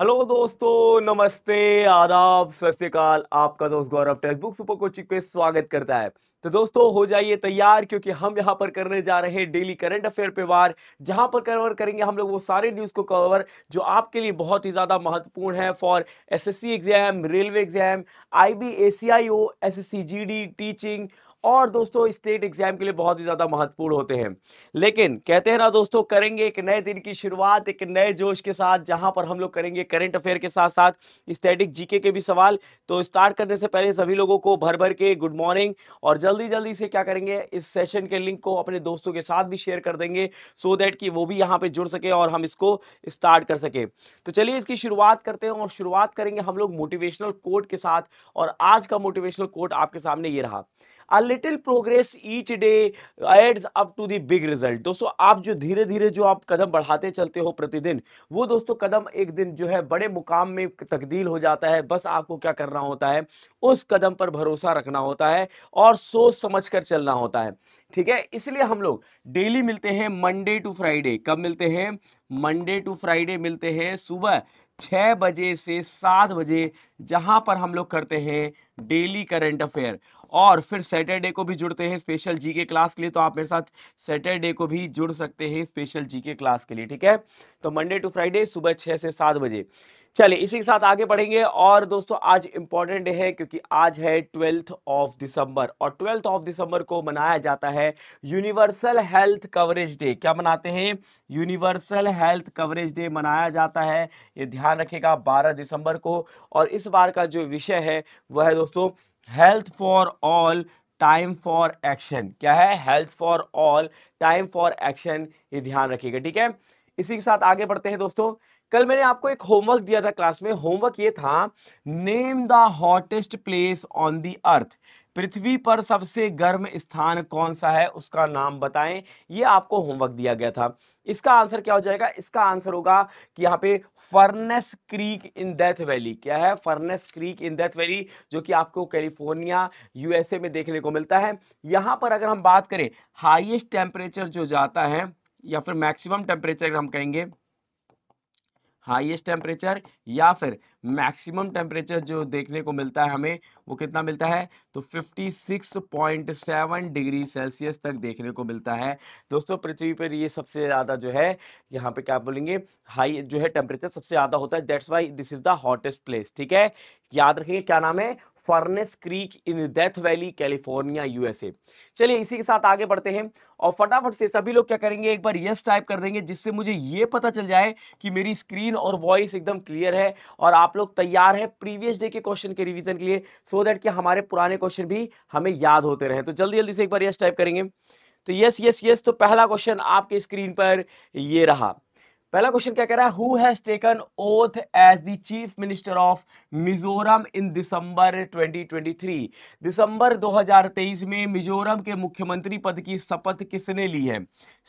Hello दोस्तों नमस्ते आदाब सत श्रीकाल आपका दोस्त Gaurav text book super coaching पे स्वागत करता है तो दोस्तों हो जाइए तैयार क्योंकि हम यहाँ पर करने जा रहे हैं डेली करंट अफेयर पे वार जहाँ पर कवर करेंगे हम लोग वो सारे न्यूज़ को कवर जो आपके लिए बहुत ही ज़्यादा महत्वपूर्ण है for SSC exam railway exam I B A C I O S teaching और दोस्तों स्टेट एग्जाम के लिए बहुत ही ज़्यादा महत्वपूर्ण होते हैं लेकिन कहते हैं ना दोस्तों करेंगे एक नए दिन की शुरुआत एक नए जोश के साथ जहां पर हम लोग करेंगे करंट अफेयर के साथ साथ स्टैटिक जीके के भी सवाल तो स्टार्ट करने से पहले सभी लोगों को भर भर के गुड मॉर्निंग और जल्दी जल्दी से क्या करेंगे इस सेशन के लिंक को अपने दोस्तों के साथ भी शेयर कर देंगे सो देट दैट कि वो भी यहाँ पर जुड़ सके और हम इसको स्टार्ट कर सके तो चलिए इसकी शुरुआत करते हैं और शुरुआत करेंगे हम लोग मोटिवेशनल कोट के साथ और आज का मोटिवेशनल कोट आपके सामने ये रहा a little progress each day adds up to the big result दोस्तों आप जो धीरे धीरे जो आप कदम बढ़ाते चलते हो प्रतिदिन वो दोस्तों कदम एक दिन जो है बड़े मुकाम में तकदील हो जाता है बस आपको क्या करना होता है उस कदम पर भरोसा रखना होता है और सोच समझ कर चलना होता है ठीक है इसलिए हम लोग डेली मिलते हैं मंडे टू फ्राइडे कब मिलते हैं मंडे टू फ्राइडे मिलते हैं सुबह छः बजे से सात बजे जहां पर हम लोग करते हैं डेली करंट अफेयर और फिर सैटरडे को भी जुड़ते हैं स्पेशल जी के क्लास के लिए तो आप मेरे साथ सैटरडे को भी जुड़ सकते हैं स्पेशल जी के क्लास के लिए ठीक है तो मंडे टू फ्राइडे सुबह छः से सात बजे चलिए इसी के साथ आगे बढ़ेंगे और दोस्तों आज इंपॉर्टेंट डे है क्योंकि आज है ट्वेल्थ ऑफ दिसंबर और ट्वेल्थ ऑफ दिसंबर को मनाया जाता है यूनिवर्सल हेल्थ कवरेज डे क्या मनाते हैं यूनिवर्सल हेल्थ कवरेज डे मनाया जाता है ये ध्यान रखेगा बारह दिसंबर को और इस बार का जो विषय है वह है दोस्तों health for all time for action क्या है health for all time for action ये ध्यान रखिएगा ठीक है इसी के साथ आगे बढ़ते हैं दोस्तों कल मैंने आपको एक होमवर्क दिया था क्लास में होमवर्क ये था name the hottest place on the earth पृथ्वी पर सबसे गर्म स्थान कौन सा है उसका नाम बताएं ये आपको होमवर्क दिया गया था इसका आंसर क्या हो जाएगा इसका आंसर होगा कि यहाँ पे Furnace Creek in Death Valley क्या है Furnace Creek in Death Valley जो कि आपको कैलिफोर्निया यूएसए में देखने को मिलता है यहाँ पर अगर हम बात करें हाइएस्ट टेम्परेचर जो जाता है या फिर मैक्सिमम टेम्परेचर हम कहेंगे हाईएस्ट टेम्परेचर या फिर मैक्सिमम टेम्परेचर जो देखने को मिलता है हमें वो कितना मिलता है तो 56.7 डिग्री सेल्सियस तक देखने को मिलता है दोस्तों पृथ्वी पर ये सबसे ज़्यादा जो है यहाँ पे क्या बोलेंगे हाई जो है टेम्परेचर सबसे ज़्यादा होता है that's why this is the hottest place ठीक है याद रखिए क्या नाम है Furnace Creek in Death Valley California USA चलिए इसी के साथ आगे बढ़ते हैं और फटाफट से सभी लोग क्या करेंगे एक बार यस टाइप कर देंगे जिससे मुझे ये पता चल जाए कि मेरी स्क्रीन और वॉइस एकदम क्लियर है और आप लोग तैयार हैं प्रीवियस डे के क्वेश्चन के रिविजन के लिए सो so दैट कि हमारे पुराने क्वेश्चन भी हमें याद होते रहे तो जल्दी जल्दी से एक बार यस टाइप करेंगे तो यस यस यस तो पहला क्वेश्चन आपके स्क्रीन पर ये रहा पहला क्वेश्चन क्या कह रहा है who has taken oath as the chief minister of Mizoram in December 2023 दिसंबर 2023 में मिजोरम के मुख्यमंत्री पद की शपथ किसने ली है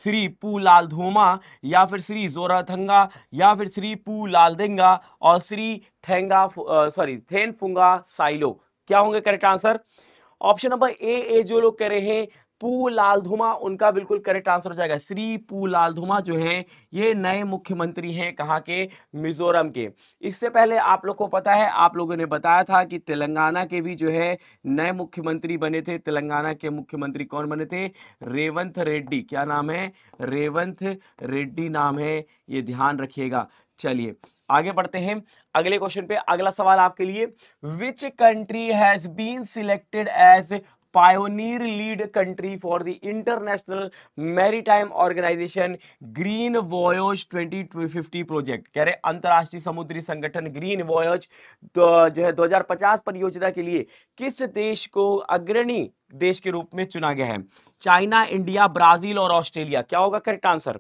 श्री पू लाल धोमा या फिर श्री जोराथंगा या फिर श्री पू लाल देंगा और श्री थेंगा सॉरी थेनफुंगा साइलो क्या होंगे correct answer option number A A जो लोग कह रहे हैं पूलाल धुमा उनका बिल्कुल करेक्ट आंसर हो जाएगा श्री पूलाल धुमा जो हैं ये नए मुख्यमंत्री हैं कहाँ के मिजोरम के इससे पहले आप लोग को पता है आप लोगों ने बताया था कि तेलंगाना के भी जो है नए मुख्यमंत्री बने थे तेलंगाना के मुख्यमंत्री कौन बने थे रेवंत रेड्डी क्या नाम है रेवंत रेड्डी नाम है ये ध्यान रखिएगा चलिए आगे बढ़ते हैं अगले क्वेश्चन पे अगला सवाल आपके लिए which country has been selected as pioneer lead country for the International Maritime Organization Green Voyage 2050 project कह रहे अंतर्राष्ट्रीय समुद्री संगठन ग्रीन वॉयज तो जो है 2050 परियोजना के लिए किस देश को अग्रणी देश के रूप में चुना गया है चाइना इंडिया ब्राजील और ऑस्ट्रेलिया क्या होगा करेक्ट आंसर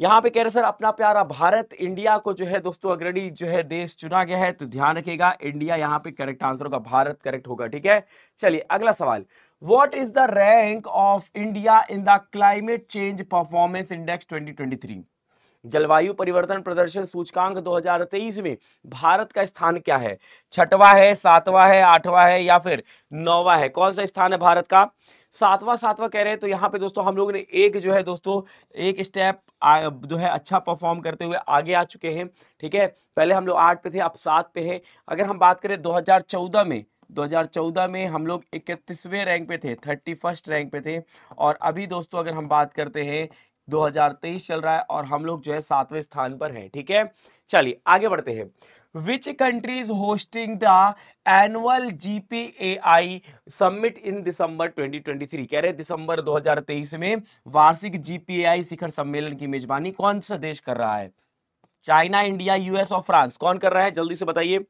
यहाँ पे कह रहे सर अपना प्यारा भारत इंडिया को जो है दोस्तों अग्रणी जो है देश चुना गया है तो ध्यान रखिएगा इंडिया यहाँ पे करेक्ट आंसर होगा भारत करेक्ट होगा ठीक है चलिए अगला सवाल what is the rank of India in the Climate Change Performance Index 2023 जलवायु परिवर्तन प्रदर्शन सूचकांक 2023 में भारत का स्थान क्या है छठवा है सातवा है आठवा है या फिर नौवा है कौन सा स्थान है भारत का सातवां सातवां कह रहे हैं तो यहाँ पे दोस्तों हम लोगों ने एक जो है दोस्तों एक स्टेप जो है अच्छा परफॉर्म करते हुए आगे आ चुके हैं ठीक है पहले हम लोग आठ पे थे अब सात पे हैं अगर हम बात करें 2014 में 2014 में हम लोग इकतीसवें रैंक पे थे थर्टी फर्स्ट रैंक पे थे और अभी दोस्तों अगर हम बात करते हैं 2023 चल रहा है और हम लोग जो है सातवें स्थान पर हैं ठीक है चलिए आगे बढ़ते हैं which country is hosting the annual GPAI summit in December 2023 कह रहे दिसंबर 2023 में वार्षिक GPAI शिखर सम्मेलन की मेजबानी कौन सा देश कर रहा है चाइना इंडिया यूएस और फ्रांस कौन कर रहा है जल्दी से बताइए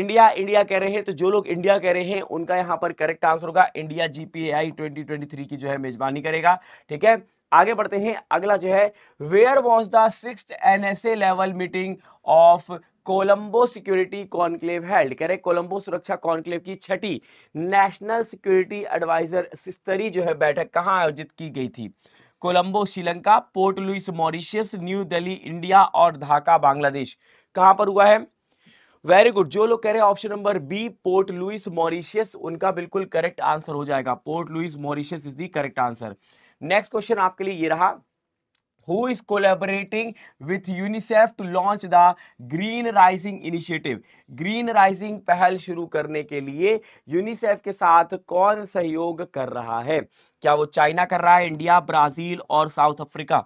इंडिया इंडिया कह रहे हैं तो जो लोग इंडिया कह रहे हैं उनका यहाँ पर करेक्ट आंसर होगा इंडिया ट्वेंटी 2023 की जो है मेजबानी करेगा ठीक है आगे बढ़ते हैं अगला जो है where was the six N S A level meeting of Colombo Security Conclave held कह रहे कोलंबो सुरक्षा कॉन्क्लेव की छठी नेशनल सिक्योरिटी एडवाइजर स्तरी जो है बैठक कहाँ आयोजित की गई थी Colombo Sri Lanka Port Louis Mauritius New Delhi India और ढाका बांग्लादेश कहाँ पर हुआ है वेरी गुड जो लोग कह रहे हैं option number B Port Louis Mauritius उनका बिल्कुल करेक्ट आंसर हो जाएगा Port Louis Mauritius is the correct answer next question आपके लिए ये रहा who is collaborating with UNICEF to launch the Green Rising Initiative. Green Rising पहल शुरू करने के लिए यूनिसेफ के साथ कौन सहयोग कर रहा है क्या वो चाइना कर रहा है इंडिया ब्राजील और साउथ अफ्रीका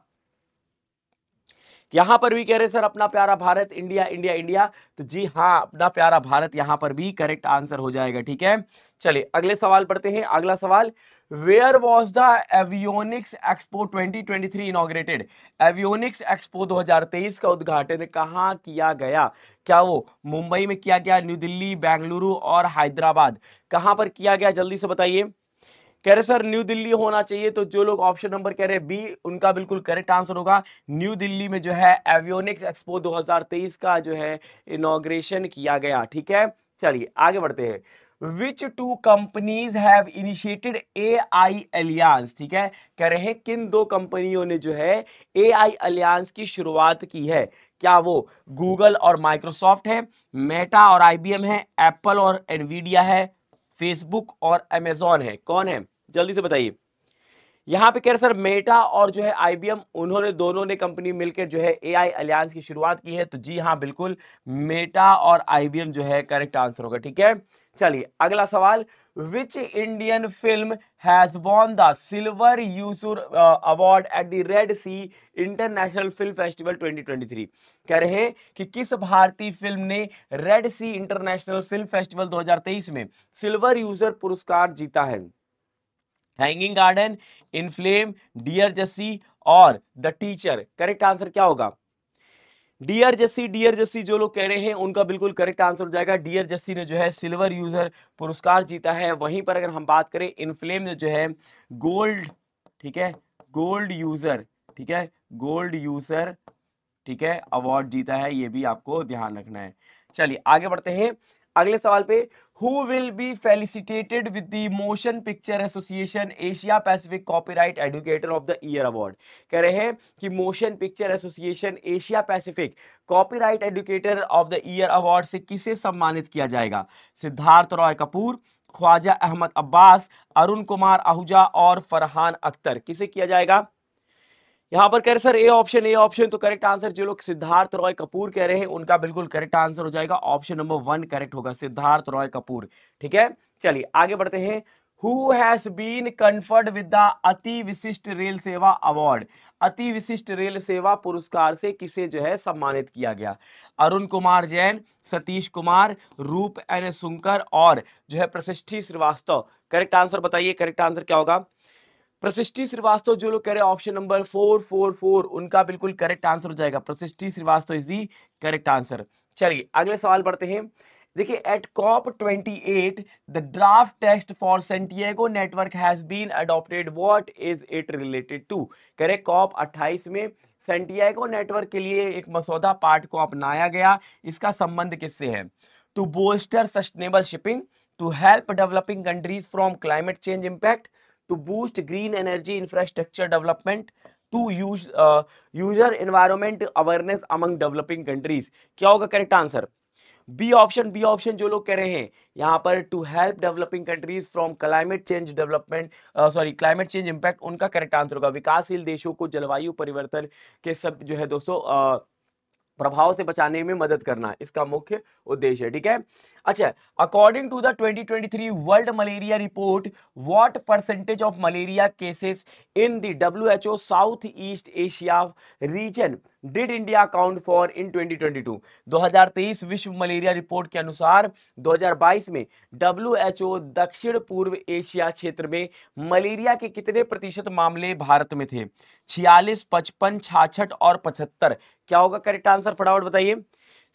यहां पर भी कह रहे सर अपना प्यारा भारत इंडिया इंडिया इंडिया तो जी हाँ अपना प्यारा भारत यहां पर भी करेक्ट आंसर हो जाएगा ठीक है चलिए अगले सवाल पढ़ते हैं अगला सवाल where was the Avionics Expo 2023 inaugurated Avionics Expo 2023 का उद्घाटन कहाँ किया गया क्या वो मुंबई में किया गया न्यू दिल्ली बेंगलुरु और हैदराबाद कहाँ पर किया गया जल्दी से बताइए कह रहे सर न्यू दिल्ली होना चाहिए तो जो लोग ऑप्शन नंबर कह रहे हैं बी उनका बिल्कुल करेक्ट आंसर होगा न्यू दिल्ली में जो है एवियोनिक्स एक्सपो 2023 का जो है इनोग्रेशन किया गया ठीक है चलिए आगे बढ़ते हैं which two companies have initiated A I alliance ठीक है कह रहे हैं किन दो कंपनियों ने जो है ए आई अलियांस की शुरुआत की है क्या वो गूगल और माइक्रोसॉफ्ट है मेटा और आईबीएम है एप्पल और एनवीडिया है फेसबुक और अमेजोन है कौन है जल्दी से बताइए यहाँ पे कह रहे सर मेटा और जो है आईबीएम उन्होंने दोनों ने कंपनी मिलकर जो है एआई अलियांस की शुरुआत की है तो जी हाँ बिल्कुल मेटा और आईबीएम जो है करेक्ट आंसर होगा ठीक है चलिए अगला सवाल which Indian film has won the Silver Yusr award at the Red Sea International Film Festival 2023 कह रहे हैं कि किस भारतीय फिल्म ने Red Sea International Film Festival 2023 में सिल्वर यूजर पुरस्कार जीता है Hanging Garden In Flame Dear Jassi और द टीचर करेक्ट आंसर क्या होगा डियर जस्सी डियर जस्सी जो लोग कह रहे हैं उनका बिल्कुल करेक्ट आंसर हो जाएगा डियर जस्सी ने जो है सिल्वर यूजर पुरस्कार जीता है वहीं पर अगर हम बात करें इनफ्लेम ने जो है गोल्ड ठीक है गोल्ड यूजर ठीक है गोल्ड यूजर ठीक है अवार्ड जीता है ये भी आपको ध्यान रखना है चलिए आगे बढ़ते हैं अगले सवाल पे who will be felicitated with the Motion Picture Association Asia Pacific Copyright Educator of the Year award कह रहे हैं कि Motion Picture Association Asia Pacific Copyright Educator of the Year award से किसे सम्मानित किया जाएगा सिद्धार्थ रॉय कपूर ख्वाजा अहमद अब्बास अरुण कुमार आहूजा और फरहान अख्तर किसे किया जाएगा यहाँ पर कह रहे sir A option A option तो करेक्ट आंसर जो लोग सिद्धार्थ रॉय कपूर कह रहे हैं उनका बिल्कुल करेक्ट आंसर हो जाएगा ऑप्शन नंबर वन करेक्ट होगा सिद्धार्थ रॉय कपूर ठीक है चलिए आगे बढ़ते हैं Who has been conferred with the अति विशिष्ट रेल सेवा अवार्ड अति विशिष्ट रेल सेवा पुरस्कार से किसे जो है सम्मानित किया गया अरुण कुमार जैन सतीश कुमार रूप एन सुंकर और जो है प्रशिष्ठी श्रीवास्तव करेक्ट आंसर बताइए करेक्ट आंसर क्या होगा प्रशिष्टि श्रीवास्तव जो लोग कह रहे हैं option number four four four उनका बिल्कुल करेक्ट आंसर हो जाएगा Prashishti Srivastava is the correct answer चलिए अगले सवाल पढ़ते हैं देखिए at COP 28 the draft text for Santiago Network has been adopted what is it related to करे कॉप 28 में सेंटियागो नेटवर्क के लिए एक मसौदा पार्ट को अपनाया गया इसका संबंध किससे है to bolster sustainable shipping to help developing countries from climate change impact to boost green energy infrastructure development to use uh, user environment awareness among developing countries क्या होगा correct answer B option B option जो लोग कह रहे हैं यहाँ पर to help developing countries from climate change development sorry climate change impact उनका करेक्ट आंसर होगा विकासशील देशों को जलवायु परिवर्तन के सब जो है दोस्तों uh, प्रभाव से बचाने में मदद करना इसका मुख्य उद्देश्य है ठीक है अच्छा according to the 2023 World Malaria Report what percentage of malaria cases in the WHO South East Asia region did India account for in 2022 2023 विश्व मलेरिया रिपोर्ट के अनुसार 2022 में डब्ल्यूएचओ दक्षिण पूर्व एशिया क्षेत्र में मलेरिया के कितने प्रतिशत मामले भारत में थे छियालीस पचपन छाछठ और पचहत्तर क्या होगा करेक्ट आंसर फटाफट बताइए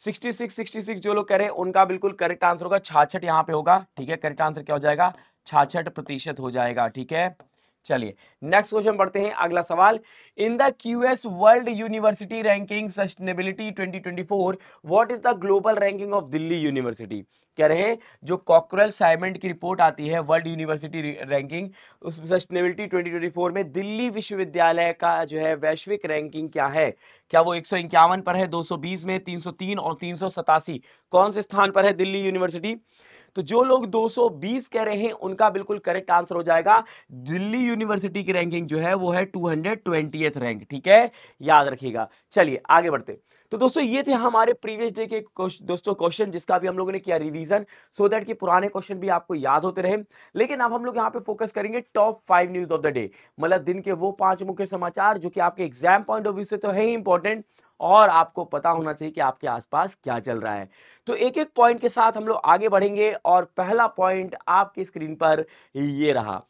66 सिक्स जो लोग करें उनका बिल्कुल करेक्ट आंसर होगा छाछठ यहाँ पे होगा ठीक है करेक्ट आंसर क्या हो जाएगा छाछठ प्रतिशत हो जाएगा ठीक है चलिए नेक्स्ट क्वेश्चन बढ़ते हैं अगला सवाल in the QS World University Ranking Sustainability 2024 what is the global ranking of Delhi University कह रहे हैं जो कॉकरल साइमेंट की रिपोर्ट आती है वर्ल्ड यूनिवर्सिटी रैंकिंग उस सस्टेनेबिलिटी 2024 में दिल्ली विश्वविद्यालय का जो है वैश्विक रैंकिंग क्या है क्या वो एक पर है दो में तीन और तीन कौन से स्थान पर है दिल्ली यूनिवर्सिटी तो जो लोग 220 कह रहे हैं उनका बिल्कुल करेक्ट आंसर हो जाएगा दिल्ली यूनिवर्सिटी की रैंकिंग जो है वो है टू रैंक ठीक है याद रखिएगा चलिए आगे बढ़ते तो दोस्तों ये थे हमारे प्रीवियस डे के दोस्तों क्वेश्चन जिसका भी हम लोगों ने किया रिवीजन सो दैट कि पुराने क्वेश्चन भी आपको याद होते रहे लेकिन अब हम लोग यहाँ पे फोकस करेंगे top five news of the day मतलब दिन के वो पांच मुख्य समाचार जो कि आपके एग्जाम पॉइंट ऑफ व्यू से तो है ही इंपॉर्टेंट और आपको पता होना चाहिए कि आपके आसपास क्या चल रहा है तो एक एक पॉइंट के साथ हम लोग आगे बढ़ेंगे और पहला पॉइंट आपकी स्क्रीन पर ये रहा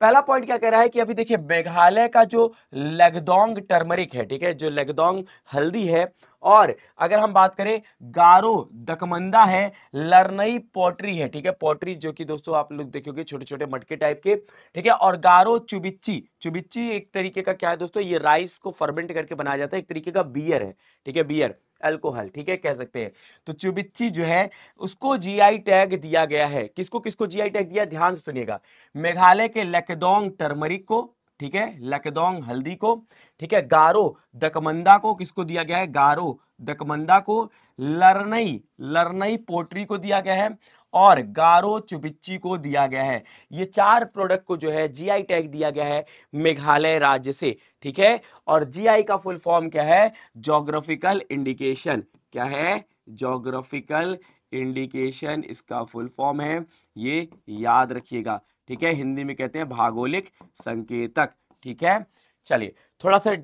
पहला पॉइंट क्या कह रहा है कि अभी देखिए मेघालय का जो लेगदोंग टर्मरिक है ठीक है जो लेगदोंग हल्दी है और अगर हम बात करें गारो दकमंदा है लरनई पॉटरी है ठीक है पॉटरी जो कि दोस्तों आप लोग देखोगे छोटे छोटे मटके टाइप के ठीक है और गारो चुबिच्ची चुबिच्ची एक तरीके का क्या है दोस्तों ये राइस को फर्मेंट करके बनाया जाता है एक तरीके का बियर है ठीक है बियर अल्कोहल ठीक है कह सकते हैं तो चुबिच्ची जो है उसको जीआई टैग दिया गया है किसको किसको जीआई टैग दिया ध्यान से सुनिएगा मेघालय के लेकेदोंग टर्मरिक को ठीक है लकदोंग हल्दी को ठीक है गारो दकमंदा को किसको दिया गया है गारो दकमंदा को लरनई लरनई पोट्री को दिया गया है और गारो चुबिच्ची को दिया गया है ये चार प्रोडक्ट को जो है जीआई टैग दिया गया है मेघालय राज्य से ठीक है और जीआई का फुल फॉर्म क्या है जोग्राफिकल इंडिकेशन क्या है जोग्राफिकल इंडिकेशन इसका फुल फॉर्म है ये याद रखिएगा ठीक है हिंदी में कहते हैं भागोलिक संकेतक ठीक है चलिए थोड़ा सा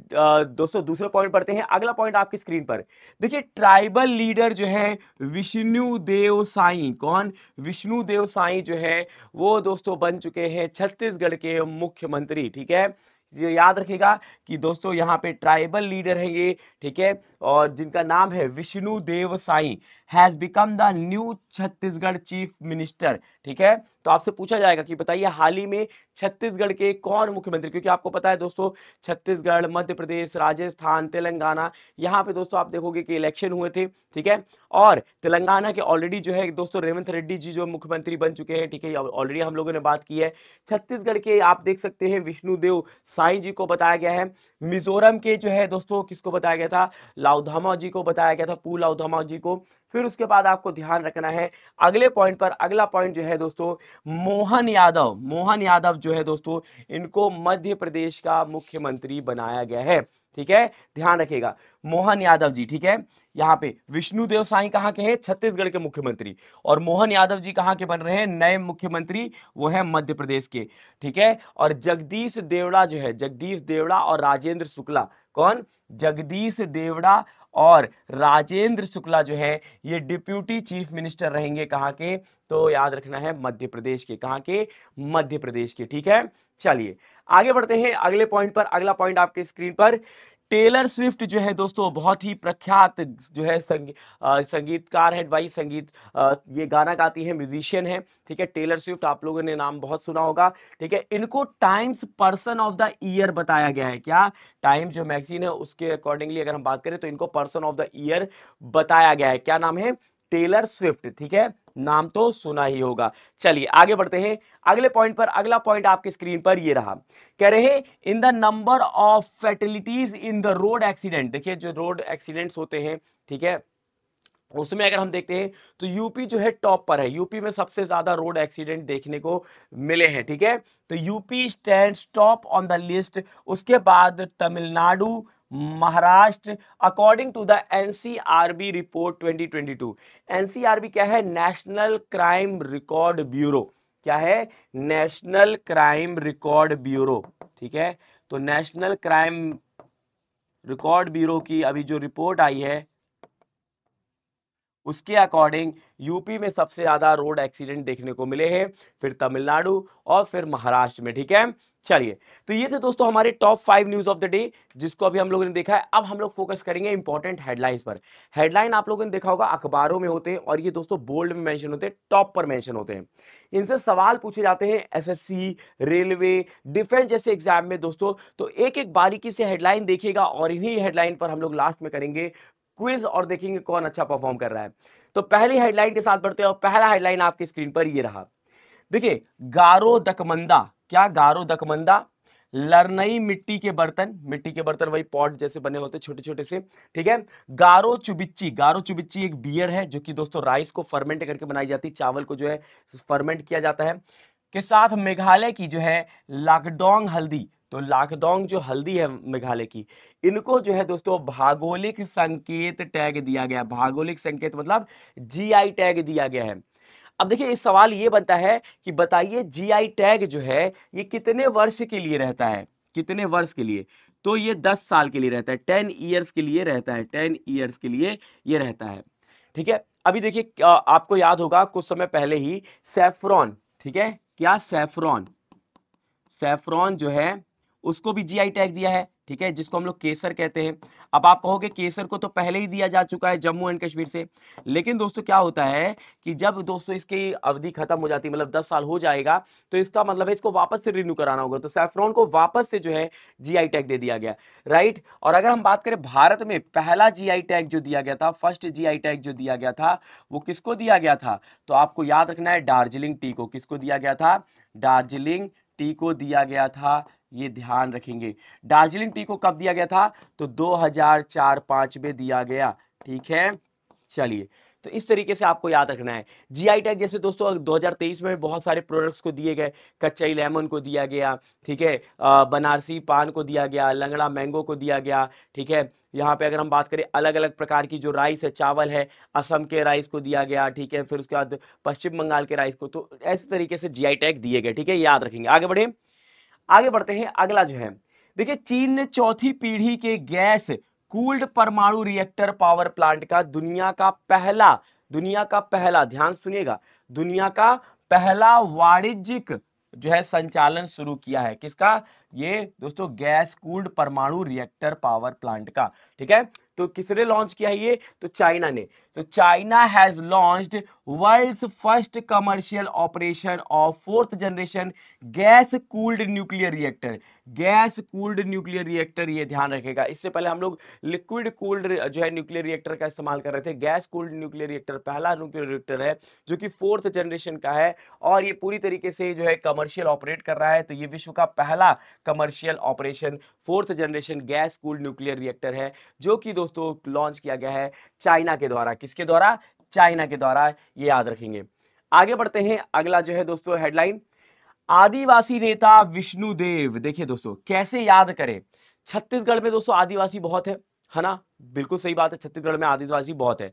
दोस्तों दूसरा पॉइंट पढ़ते हैं अगला पॉइंट आपकी स्क्रीन पर देखिए ट्राइबल लीडर जो है विष्णु देव साई कौन विष्णु देव साई जो है वो दोस्तों बन चुके हैं छत्तीसगढ़ के मुख्यमंत्री ठीक है ये याद रखिएगा कि दोस्तों यहाँ पे ट्राइबल लीडर है ये ठीक है और जिनका नाम है Vishnu Deo Sai has become the new Chhattisgarh chief minister ठीक है तो आपसे पूछा जाएगा कि बताइए हाल ही में छत्तीसगढ़ के कौन मुख्यमंत्री क्योंकि आपको पता है दोस्तों छत्तीसगढ़ मध्य प्रदेश राजस्थान तेलंगाना यहाँ पे दोस्तों आप देखोगे कि इलेक्शन हुए थे ठीक है और तेलंगाना के ऑलरेडी जो है दोस्तों रेवंत रेड्डी जी जो मुख्यमंत्री बन चुके हैं ठीक है ऑलरेडी हम लोगों ने बात की है छत्तीसगढ़ के आप देख सकते हैं विष्णुदेव साई जी को बताया गया है मिजोरम के जो है दोस्तों किसको बताया गया था लाउधामा जी को बताया गया था पू लाउधामा जी को फिर उसके बाद आपको ध्यान रखना है अगले पॉइंट पर अगला पॉइंट जो है दोस्तों मोहन यादव मोहन यादव जो है दोस्तों इनको मध्य प्रदेश का मुख्यमंत्री बनाया गया है ठीक है ध्यान रखिएगा मोहन यादव जी ठीक है यहाँ पे विष्णुदेव साई कहाँ के हैं छत्तीसगढ़ के मुख्यमंत्री और मोहन यादव जी कहाँ के बन रहे हैं नए मुख्यमंत्री वो हैं मध्य प्रदेश के ठीक है और जगदीश देवड़ा जो है जगदीश देवड़ा और राजेंद्र शुक्ला कौन जगदीश देवड़ा और राजेंद्र शुक्ला जो है ये डिप्यूटी चीफ मिनिस्टर रहेंगे कहाँ के तो याद रखना है मध्य प्रदेश के कहाँ के मध्य प्रदेश के ठीक है चलिए आगे बढ़ते हैं अगले पॉइंट पर अगला पॉइंट आपके स्क्रीन पर टेलर स्विफ्ट जो है दोस्तों बहुत ही प्रख्यात जो है संगी, संगीतकार है भाई संगीत ये गाना गाती है म्यूजिशियन है ठीक है टेलर स्विफ्ट आप लोगों ने नाम बहुत सुना होगा ठीक है इनको Times person of the year बताया गया है क्या टाइम जो मैगजीन है उसके अकॉर्डिंगली अगर हम बात करें तो इनको पर्सन ऑफ द ईयर बताया गया है क्या नाम है टेलर स्विफ्ट ठीक है नाम तो सुना ही होगा चलिए आगे बढ़ते हैं अगले पॉइंट पर अगला पॉइंट आपके स्क्रीन पर ये रहा कह रहे हैं in the number of fatalities in the road accident देखिए जो रोड एक्सीडेंट्स होते हैं ठीक है उसमें अगर हम देखते हैं तो यूपी जो है टॉप पर है यूपी में सबसे ज़्यादा रोड एक्सीडेंट देखने को मिले हैं ठीक है तो UP stand top on the list उसके बाद Tamil Nadu Maharashtra according to the NCRB report 2022 NCRB क्या है नेशनल क्राइम रिकॉर्ड ब्यूरो क्या है नेशनल क्राइम रिकॉर्ड ब्यूरो ठीक है तो नेशनल क्राइम रिकॉर्ड ब्यूरो की अभी जो रिपोर्ट आई है उसके अकॉर्डिंग यूपी में सबसे ज़्यादा रोड एक्सीडेंट देखने को मिले हैं फिर तमिलनाडु और फिर महाराष्ट्र में ठीक है चलिए तो ये थे दोस्तों हमारे top five news of the day जिसको अभी हम लोगों ने देखा है अब हम लोग फोकस करेंगे इंपॉर्टेंट हेडलाइंस पर हेडलाइन आप लोगों ने देखा होगा अखबारों में होते हैं और ये दोस्तों बोल्ड में मेंशन होते हैं टॉप पर मेंशन होते हैं इनसे सवाल पूछे जाते हैं एस रेलवे डिफेंस जैसे एग्जाम में दोस्तों तो एक एक बारीकी से हेडलाइन देखेगा और इन्हीं हेडलाइन पर हम लोग लास्ट में करेंगे क्विज और देखेंगे कौन अच्छा परफॉर्म कर रहा है तो पहली हेडलाइन के साथ बढ़ते हैं और पहला हेडलाइन आपकी स्क्रीन पर ये रहा देखिए गारो दकमंदा क्या गारो दकमंदा लरनई मिट्टी के बर्तन मिट्टी के बर्तन वही पॉट जैसे बने होते छोटे छोटे से ठीक है गारो चुबिच्ची गारो चुबिच्ची एक बियर है जो कि दोस्तों राइस को फर्मेंट करके बनाई जाती है चावल को जो है फर्मेंट किया जाता है के साथ मेघालय की जो है लाकडोंग हल्दी तो लाखदोंग जो हल्दी है मेघालय की इनको जो है दोस्तों भौगोलिक संकेत टैग दिया गया भौगोलिक संकेत मतलब जीआई टैग दिया गया है अब देखिए इस सवाल ये बनता है कि बताइए जीआई टैग जो है ये कितने वर्ष के लिए रहता है कितने वर्ष के लिए तो ये दस साल के लिए रहता है टेन ईयर्स के लिए रहता है टेन ईयर्स के लिए ये रहता है ठीक है अभी देखिए आपको याद होगा कुछ समय पहले ही सेफ्रॉन ठीक है क्या सेफ्रॉन सेफ्रॉन जो है उसको भी जी टैग दिया है ठीक है जिसको हम लोग केसर कहते हैं अब आप कहोगे केसर को तो पहले ही दिया जा चुका है जम्मू एंड कश्मीर से लेकिन दोस्तों क्या होता है कि जब दोस्तों इसकी अवधि खत्म हो जाती है मतलब 10 साल हो जाएगा तो इसका मतलब है इसको वापस से रिन्यू कराना होगा तो सैफ्रॉन को वापस से जो है जीआई टैग दे दिया गया राइट और अगर हम बात करें भारत में पहला जी टैग जो दिया गया था फर्स्ट जी टैग जो दिया गया था वो किसको दिया गया था तो आपको याद रखना है दार्जिलिंग टी को किसको दिया गया था दार्जिलिंग टी को दिया गया था ये ध्यान रखेंगे दार्जिलिंग टी को कब दिया गया था तो 2004 पांच में दिया गया ठीक है चलिए तो इस तरीके से आपको याद रखना है जी आई टैग जैसे दोस्तों 2023 में बहुत सारे प्रोडक्ट्स को दिए गए कच्चाई लेमन को दिया गया ठीक है बनारसी पान को दिया गया लंगड़ा मैंगो को दिया गया ठीक है यहाँ पे अगर हम बात करें अलग अलग प्रकार की जो राइस है चावल है असम के राइस को दिया गया ठीक है फिर उसके बाद पश्चिम बंगाल के राइस को तो ऐसे तरीके से जी टैग दिए गए ठीक है याद रखेंगे आगे बढ़े आगे बढ़ते हैं अगला जो है देखिए चीन ने चौथी पीढ़ी के गैस कूल्ड परमाणु रिएक्टर पावर प्लांट का दुनिया का पहला दुनिया का पहला ध्यान सुनिएगा दुनिया का पहला वाणिज्यिक जो है संचालन शुरू किया है किसका ये दोस्तों गैस कूल्ड परमाणु रिएक्टर पावर प्लांट का ठीक है तो किसने लॉन्च किया है ये तो चाइना ने तो China has launched world's first commercial operation of fourth generation gas cooled nuclear reactor gas cooled nuclear reactor ये ध्यान रखेगा इससे पहले हम लोग लिक्विड कूल्ड जो है न्यूक्लियर रिएक्टर का इस्तेमाल कर रहे थे गैस कूल्ड न्यूक्लियर रिएक्टर पहला न्यूक्लियर रिएक्टर है जो कि फोर्थ जनरेशन का है और ये पूरी तरीके से जो है कमर्शियल ऑपरेट कर रहा है तो ये विश्व का पहला commercial operation fourth generation gas cooled nuclear reactor है जो कि दो दोस्तों लॉन्च किया गया है चाइना के द्वारा किसके द्वारा चाइना के द्वारा ये याद रखेंगे आगे बढ़ते हैं अगला जो है दोस्तों हेडलाइन आदिवासी नेता विष्णु देव देखिए दोस्तों कैसे याद करें छत्तीसगढ़ में दोस्तों आदिवासी बहुत है है ना बिल्कुल सही बात है छत्तीसगढ़ में आदिवासी बहुत है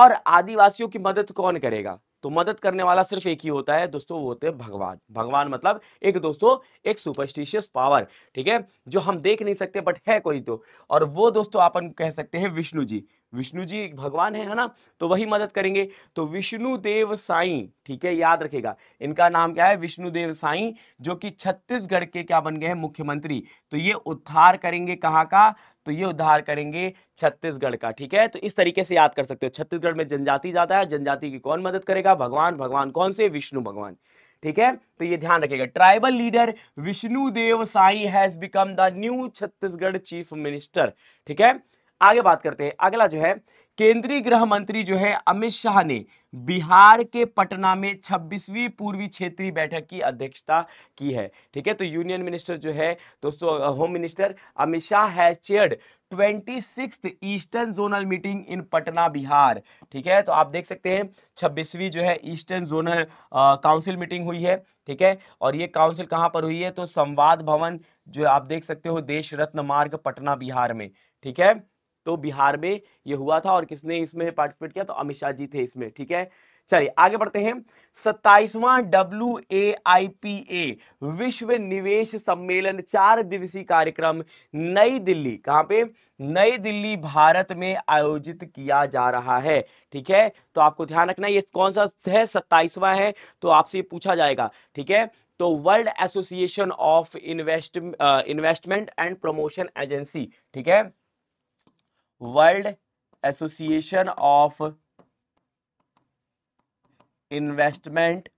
और आदिवासियों की मदद कौन करेगा तो मदद करने वाला सिर्फ एक ही होता है दोस्तों वो होते हैं भगवान भगवान मतलब एक दोस्तों एक सुपरस्टिशियस पावर ठीक है जो हम देख नहीं सकते बट है कोई तो और वो दोस्तों अपन कह सकते हैं विष्णु जी विष्णु जी एक भगवान है है ना तो वही मदद करेंगे तो विष्णु देव साई ठीक है याद रखेगा इनका नाम क्या है विष्णु देव साई जो कि छत्तीसगढ़ के क्या बन गए हैं मुख्यमंत्री तो ये उद्धार करेंगे कहाँ का तो ये उद्धार करेंगे छत्तीसगढ़ का ठीक है तो इस तरीके से याद कर सकते हो छत्तीसगढ़ में जनजाति ज्यादा है जनजाति की कौन मदद करेगा भगवान भगवान कौन से विष्णु भगवान ठीक है तो ये ध्यान रखिएगा tribal leader Vishnu Deo Sai has become the new Chhattisgarh chief minister ठीक है आगे बात करते हैं अगला जो है केंद्रीय गृह मंत्री जो है अमित शाह ने बिहार के पटना में 26वीं पूर्वी क्षेत्रीय बैठक की अध्यक्षता की है ठीक है तो यूनियन मिनिस्टर जो है दोस्तों होम मिनिस्टर अमित शाह है chaired twenty six eastern zonal meeting in Patna Bihar ठीक है तो आप देख सकते हैं छब्बीसवीं जो है ईस्टर्न जोनल काउंसिल मीटिंग हुई है ठीक है और ये काउंसिल कहाँ पर हुई है तो संवाद भवन जो आप देख सकते हो देश रत्न मार्ग पटना बिहार में ठीक है तो बिहार में ये हुआ था और किसने इसमें पार्टिसिपेट किया तो अमित शाह जी थे इसमें ठीक है चलिए आगे बढ़ते हैं सत्ताईसवां डब्ल्यू ए आई पी ए विश्व निवेश सम्मेलन चार दिवसीय कार्यक्रम नई दिल्ली कहां पे नई दिल्ली भारत में आयोजित किया जा रहा है ठीक है तो आपको ध्यान रखना ये कौन सा है सत्ताईसवां है तो आपसे पूछा जाएगा ठीक है तो world association of invest investment and promotion agency ठीक है world association of investment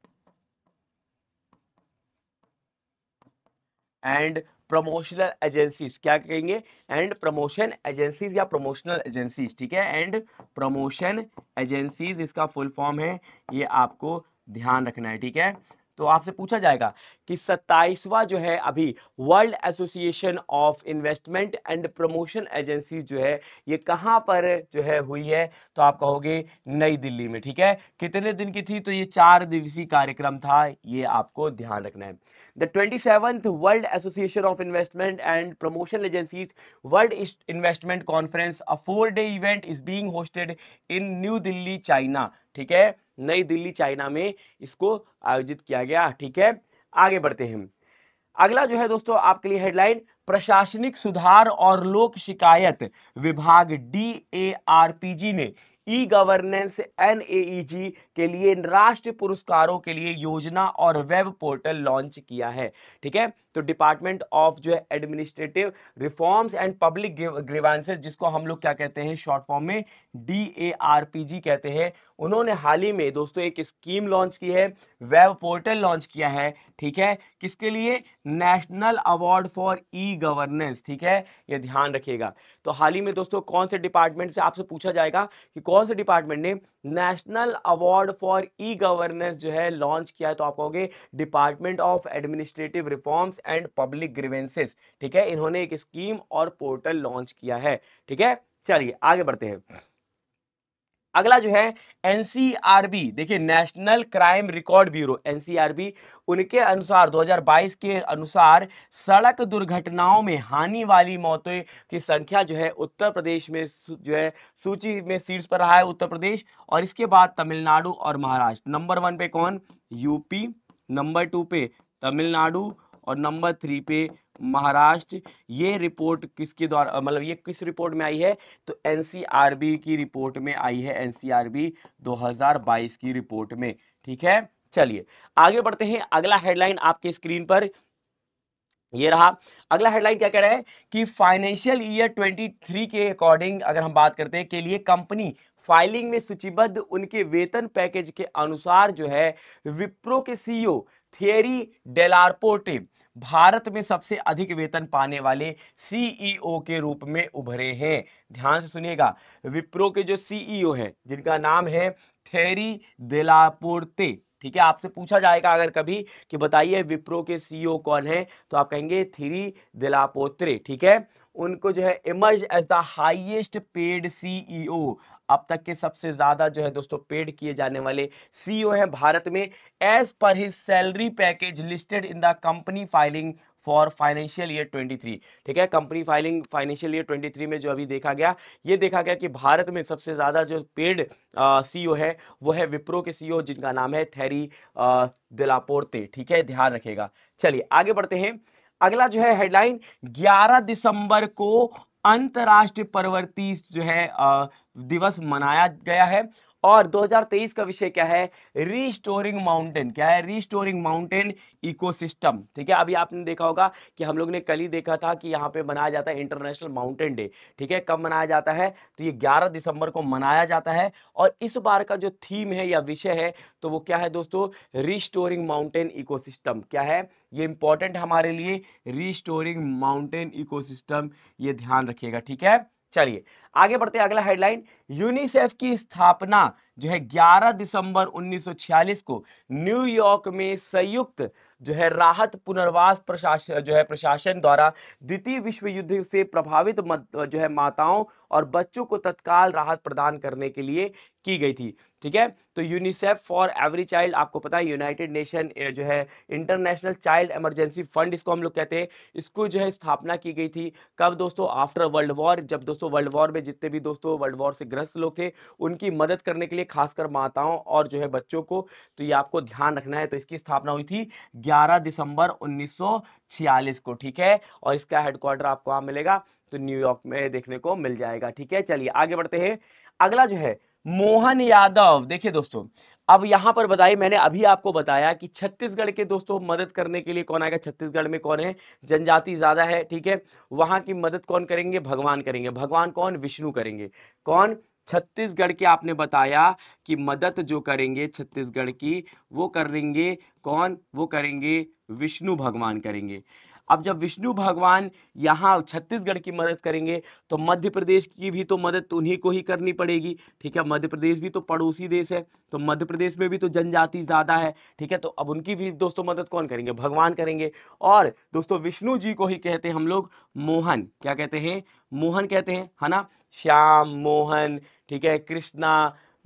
and promotional agencies क्या कहेंगे एंड प्रमोशन एजेंसीज या प्रमोशनल एजेंसीज ठीक है एंड प्रमोशन एजेंसीज इसका फुल फॉर्म है ये आपको ध्यान रखना है ठीक है तो आपसे पूछा जाएगा कि सत्ताईसवा जो है अभी World association of investment and promotion agency जो है ये कहाँ पर जो है हुई है तो आप कहोगे नई दिल्ली में ठीक है कितने दिन की थी तो ये चार दिवसीय कार्यक्रम था ये आपको ध्यान रखना है the twenty seventh World association of investment and promotion agencies World Investment Conference a four day event is being hosted in New Delhi China ठीक है नई दिल्ली चाइना में इसको आयोजित किया गया ठीक है आगे बढ़ते हैं अगला जो है दोस्तों आपके लिए हेडलाइन प्रशासनिक सुधार और लोक शिकायत विभाग D A R P G ने ई गवर्नेंस एन e के लिए राष्ट्रीय पुरस्कारों के लिए योजना और वेब पोर्टल लॉन्च किया है ठीक है तो डिपार्टमेंट ऑफ जो है administrative reforms and public grievances जिसको हम लोग क्या कहते हैं शॉर्ट फॉर्म में D A R P G कहते हैं उन्होंने हाल ही में दोस्तों एक स्कीम लॉन्च की है वेब पोर्टल लॉन्च किया है ठीक है किसके लिए national award for e governance ठीक है ये ध्यान रखिएगा तो हाल ही में दोस्तों कौन से डिपार्टमेंट से आपसे पूछा जाएगा कि कौन से डिपार्टमेंट ने national award for e governance जो है लॉन्च किया है तो आप कहोगे department of administrative reforms and public grievances ठीक है इन्होंने एक स्कीम और पोर्टल लॉन्च किया है ठीक है चलिए आगे बढ़ते हैं अगला जो है एनसीआरबी देखिए National Crime Record Bureau NCRB उनके अनुसार 2022 के अनुसार सड़क दुर्घटनाओं में हानि वाली मौतें की संख्या जो है उत्तर प्रदेश में जो है सूची में शीर्ष पर रहा है उत्तर प्रदेश और इसके बाद तमिलनाडु और महाराष्ट्र नंबर वन पे कौन यूपी नंबर टू पे तमिलनाडु और नंबर थ्री पे महाराष्ट्र ये रिपोर्ट किसके द्वारा मतलब ये किस रिपोर्ट में आई है तो एनसीआरबी की रिपोर्ट में आई है एनसीआरबी 2022 की रिपोर्ट में ठीक है चलिए आगे बढ़ते हैं अगला हेडलाइन आपके स्क्रीन पर ये रहा अगला हेडलाइन क्या कह रहा है कि फाइनेंशियल ईयर 23 के अकॉर्डिंग अगर हम बात करते हैं के लिए कंपनी फाइलिंग में सूचीबद्ध उनके वेतन पैकेज के अनुसार जो है विप्रो के सीईओ थियरी डेलारपोर्टे भारत में सबसे अधिक वेतन पाने वाले सीईओ e के रूप में उभरे हैं ध्यान से सुनिएगा विप्रो के जो सीईओ e हैं जिनका नाम है थेरी देलापोर्ते ठीक है आपसे पूछा जाएगा अगर कभी कि बताइए विप्रो के सीईओ e कौन है तो आप कहेंगे थेरी देलापोत्रे ठीक है उनको जो है emerge as the highest paid CEO अब तक के सबसे ज़्यादा जो है दोस्तों पेड किए जाने वाले सीईओ e हैं भारत में as per his salary package listed in the company filing for financial year 23 ठीक है कंपनी फाइलिंग फाइनेंशियल ईयर 23 में जो अभी देखा गया ये देखा गया कि भारत में सबसे ज़्यादा जो पेड सीईओ e है वो है विप्रो के सीईओ e जिनका नाम है थैरी दिलापोर्ते ठीक है ध्यान रखेगा चलिए आगे बढ़ते हैं अगला जो है हेडलाइन 11 दिसंबर को अंतर्राष्ट्रीय परवर्ती जो है दिवस मनाया गया है और 2023 का विषय क्या है रीस्टोरिंग माउंटेन क्या है रीस्टोरिंग माउंटेन इकोसिस्टम ठीक है अभी आपने देखा होगा कि हम लोग ने कल ही देखा था कि यहाँ पे मनाया जाता है इंटरनेशनल माउंटेन डे ठीक है कब मनाया जाता है तो ये 11 दिसंबर को मनाया जाता है और इस बार का जो थीम है या विषय है तो वो क्या है दोस्तों रिस्टोरिंग माउंटेन इको क्या है ये इंपॉर्टेंट हमारे लिए रिस्टोरिंग माउंटेन इको ये ध्यान रखिएगा ठीक है चलिए आगे बढ़ते हैं अगला हेडलाइन यूनिसेफ की स्थापना जो है 11 दिसंबर 1946 को न्यूयॉर्क में संयुक्त जो है राहत पुनर्वास प्रशासन जो है प्रशासन द्वारा द्वितीय विश्व युद्ध से प्रभावित जो है माताओं और बच्चों को तत्काल राहत प्रदान करने के लिए की गई थी ठीक है तो यूनिसेफ फॉर एवरी चाइल्ड आपको पता है यूनाइटेड नेशन जो है इंटरनेशनल चाइल्ड इमरजेंसी फंड इसको हम लोग कहते हैं इसको जो है स्थापना की गई थी कब दोस्तों आफ्टर वर्ल्ड वॉर जब दोस्तों वर्ल्ड वॉर में जितने भी दोस्तों वर्ल्ड वॉर से ग्रस्त लोग थे उनकी मदद करने के लिए खासकर माताओं और जो है बच्चों को तो ये आपको ध्यान रखना है तो इसकी स्थापना हुई थी ग्यारह दिसंबर उन्नीस को ठीक है और इसका हेडक्वार्टर आपको वहाँ मिलेगा तो न्यूयॉर्क में देखने को मिल जाएगा ठीक है चलिए आगे बढ़ते हैं अगला जो है मोहन यादव देखिए दोस्तों अब यहां पर बताइए मैंने अभी आपको बताया कि छत्तीसगढ़ के दोस्तों मदद करने के लिए कौन आएगा छत्तीसगढ़ में कौन है जनजाति ज्यादा है ठीक है वहां की मदद कौन करेंगे भगवान करेंगे भगवान कौन विष्णु करेंगे कौन छत्तीसगढ़ के आपने बताया कि मदद जो करेंगे छत्तीसगढ़ की वो करेंगे कौन वो करेंगे विष्णु भगवान करेंगे अब जब विष्णु भगवान यहाँ छत्तीसगढ़ की मदद करेंगे तो मध्य प्रदेश की भी तो मदद तो उन्हीं को ही करनी पड़ेगी ठीक है मध्य प्रदेश भी तो पड़ोसी देश है तो मध्य प्रदेश में भी तो जनजाति ज़्यादा है ठीक है तो अब उनकी भी दोस्तों मदद कौन करेंगे भगवान करेंगे और दोस्तों विष्णु जी को ही कहते हैं हम लोग मोहन क्या कहते हैं मोहन कहते हैं है ना श्याम मोहन ठीक है कृष्णा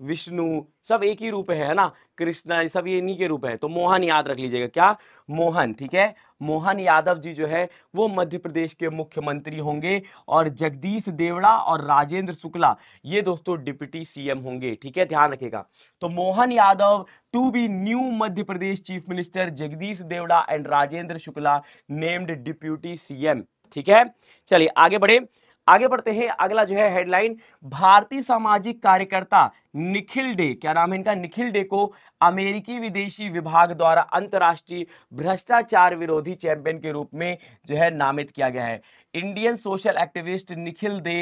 विष्णु सब एक ही रूप है ना कृष्णा सब ये इन्हीं के रूप है तो मोहन याद रख लीजिएगा क्या मोहन ठीक है मोहन यादव जी जो है वो मध्य प्रदेश के मुख्यमंत्री होंगे और जगदीश देवड़ा और राजेंद्र शुक्ला ये दोस्तों डिप्टी सीएम होंगे ठीक है ध्यान रखिएगा तो Mohan Yadav to be new Madhya Pradesh chief minister Jagdish Devda and Rajendra Shukla named deputy CM ठीक है चलिए आगे बढ़े आगे बढ़ते हैं अगला जो है हेडलाइन भारतीय सामाजिक कार्यकर्ता निखिल डे क्या नाम है इनका निखिल डे को अमेरिकी विदेशी विभाग द्वारा अंतर्राष्ट्रीय भ्रष्टाचार विरोधी चैंपियन के रूप में जो है नामित किया गया है Indian social activist Nikhil Dey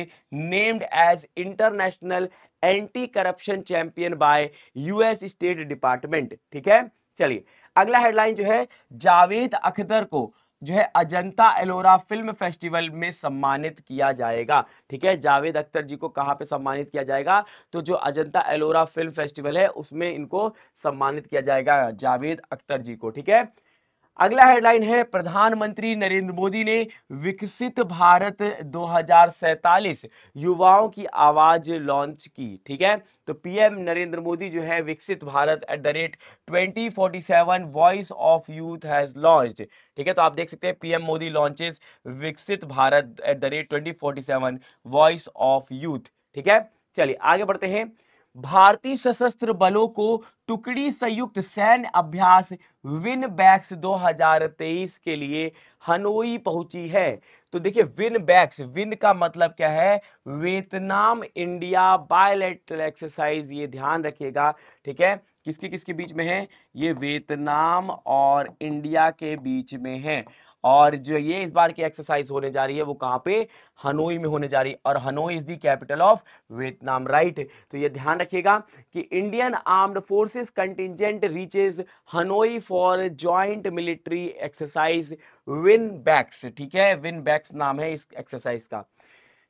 named as international anti corruption champion by US state Department ठीक है चलिए अगला हेडलाइन जो है जावेद अख्तर को जो है अजंता एलोरा फिल्म फेस्टिवल में सम्मानित किया जाएगा ठीक है जावेद अख्तर जी को कहाँ पे सम्मानित किया जाएगा तो जो अजंता एलोरा फिल्म फेस्टिवल है उसमें इनको सम्मानित किया जाएगा जावेद अख्तर जी को ठीक है अगला हेडलाइन है प्रधानमंत्री नरेंद्र मोदी ने विकसित भारत दो युवाओं की आवाज लॉन्च की ठीक है तो पीएम नरेंद्र मोदी जो है Viksit Bharat at the rate twenty forty seven voice of youth has launch ठीक है तो आप देख सकते हैं PM Modi launches Viksit Bharat at the rate twenty forty seven voice of youth ठीक है चलिए आगे बढ़ते हैं भारतीय सशस्त्र बलों को टुकड़ी संयुक्त सैन्य अभ्यास विन बैक्स दो के लिए हनोई पहुंची है तो देखिए विन बैक्स विन का मतलब क्या है वियतनाम इंडिया बायोलेट्रल एक्सरसाइज ये ध्यान रखिएगा ठीक है किसके किसके बीच में है ये वियतनाम और इंडिया के बीच में है और जो ये इस बार की एक्सरसाइज होने जा रही है वो कहाँ पे हनोई में होने जा रही है और Hanoi is the capital of Vietnam right तो ये ध्यान रखिएगा कि Indian armed forces contingent reaches Hanoi for joint military exercise VINBAX ठीक है विन बैक्स नाम है इस एक्सरसाइज का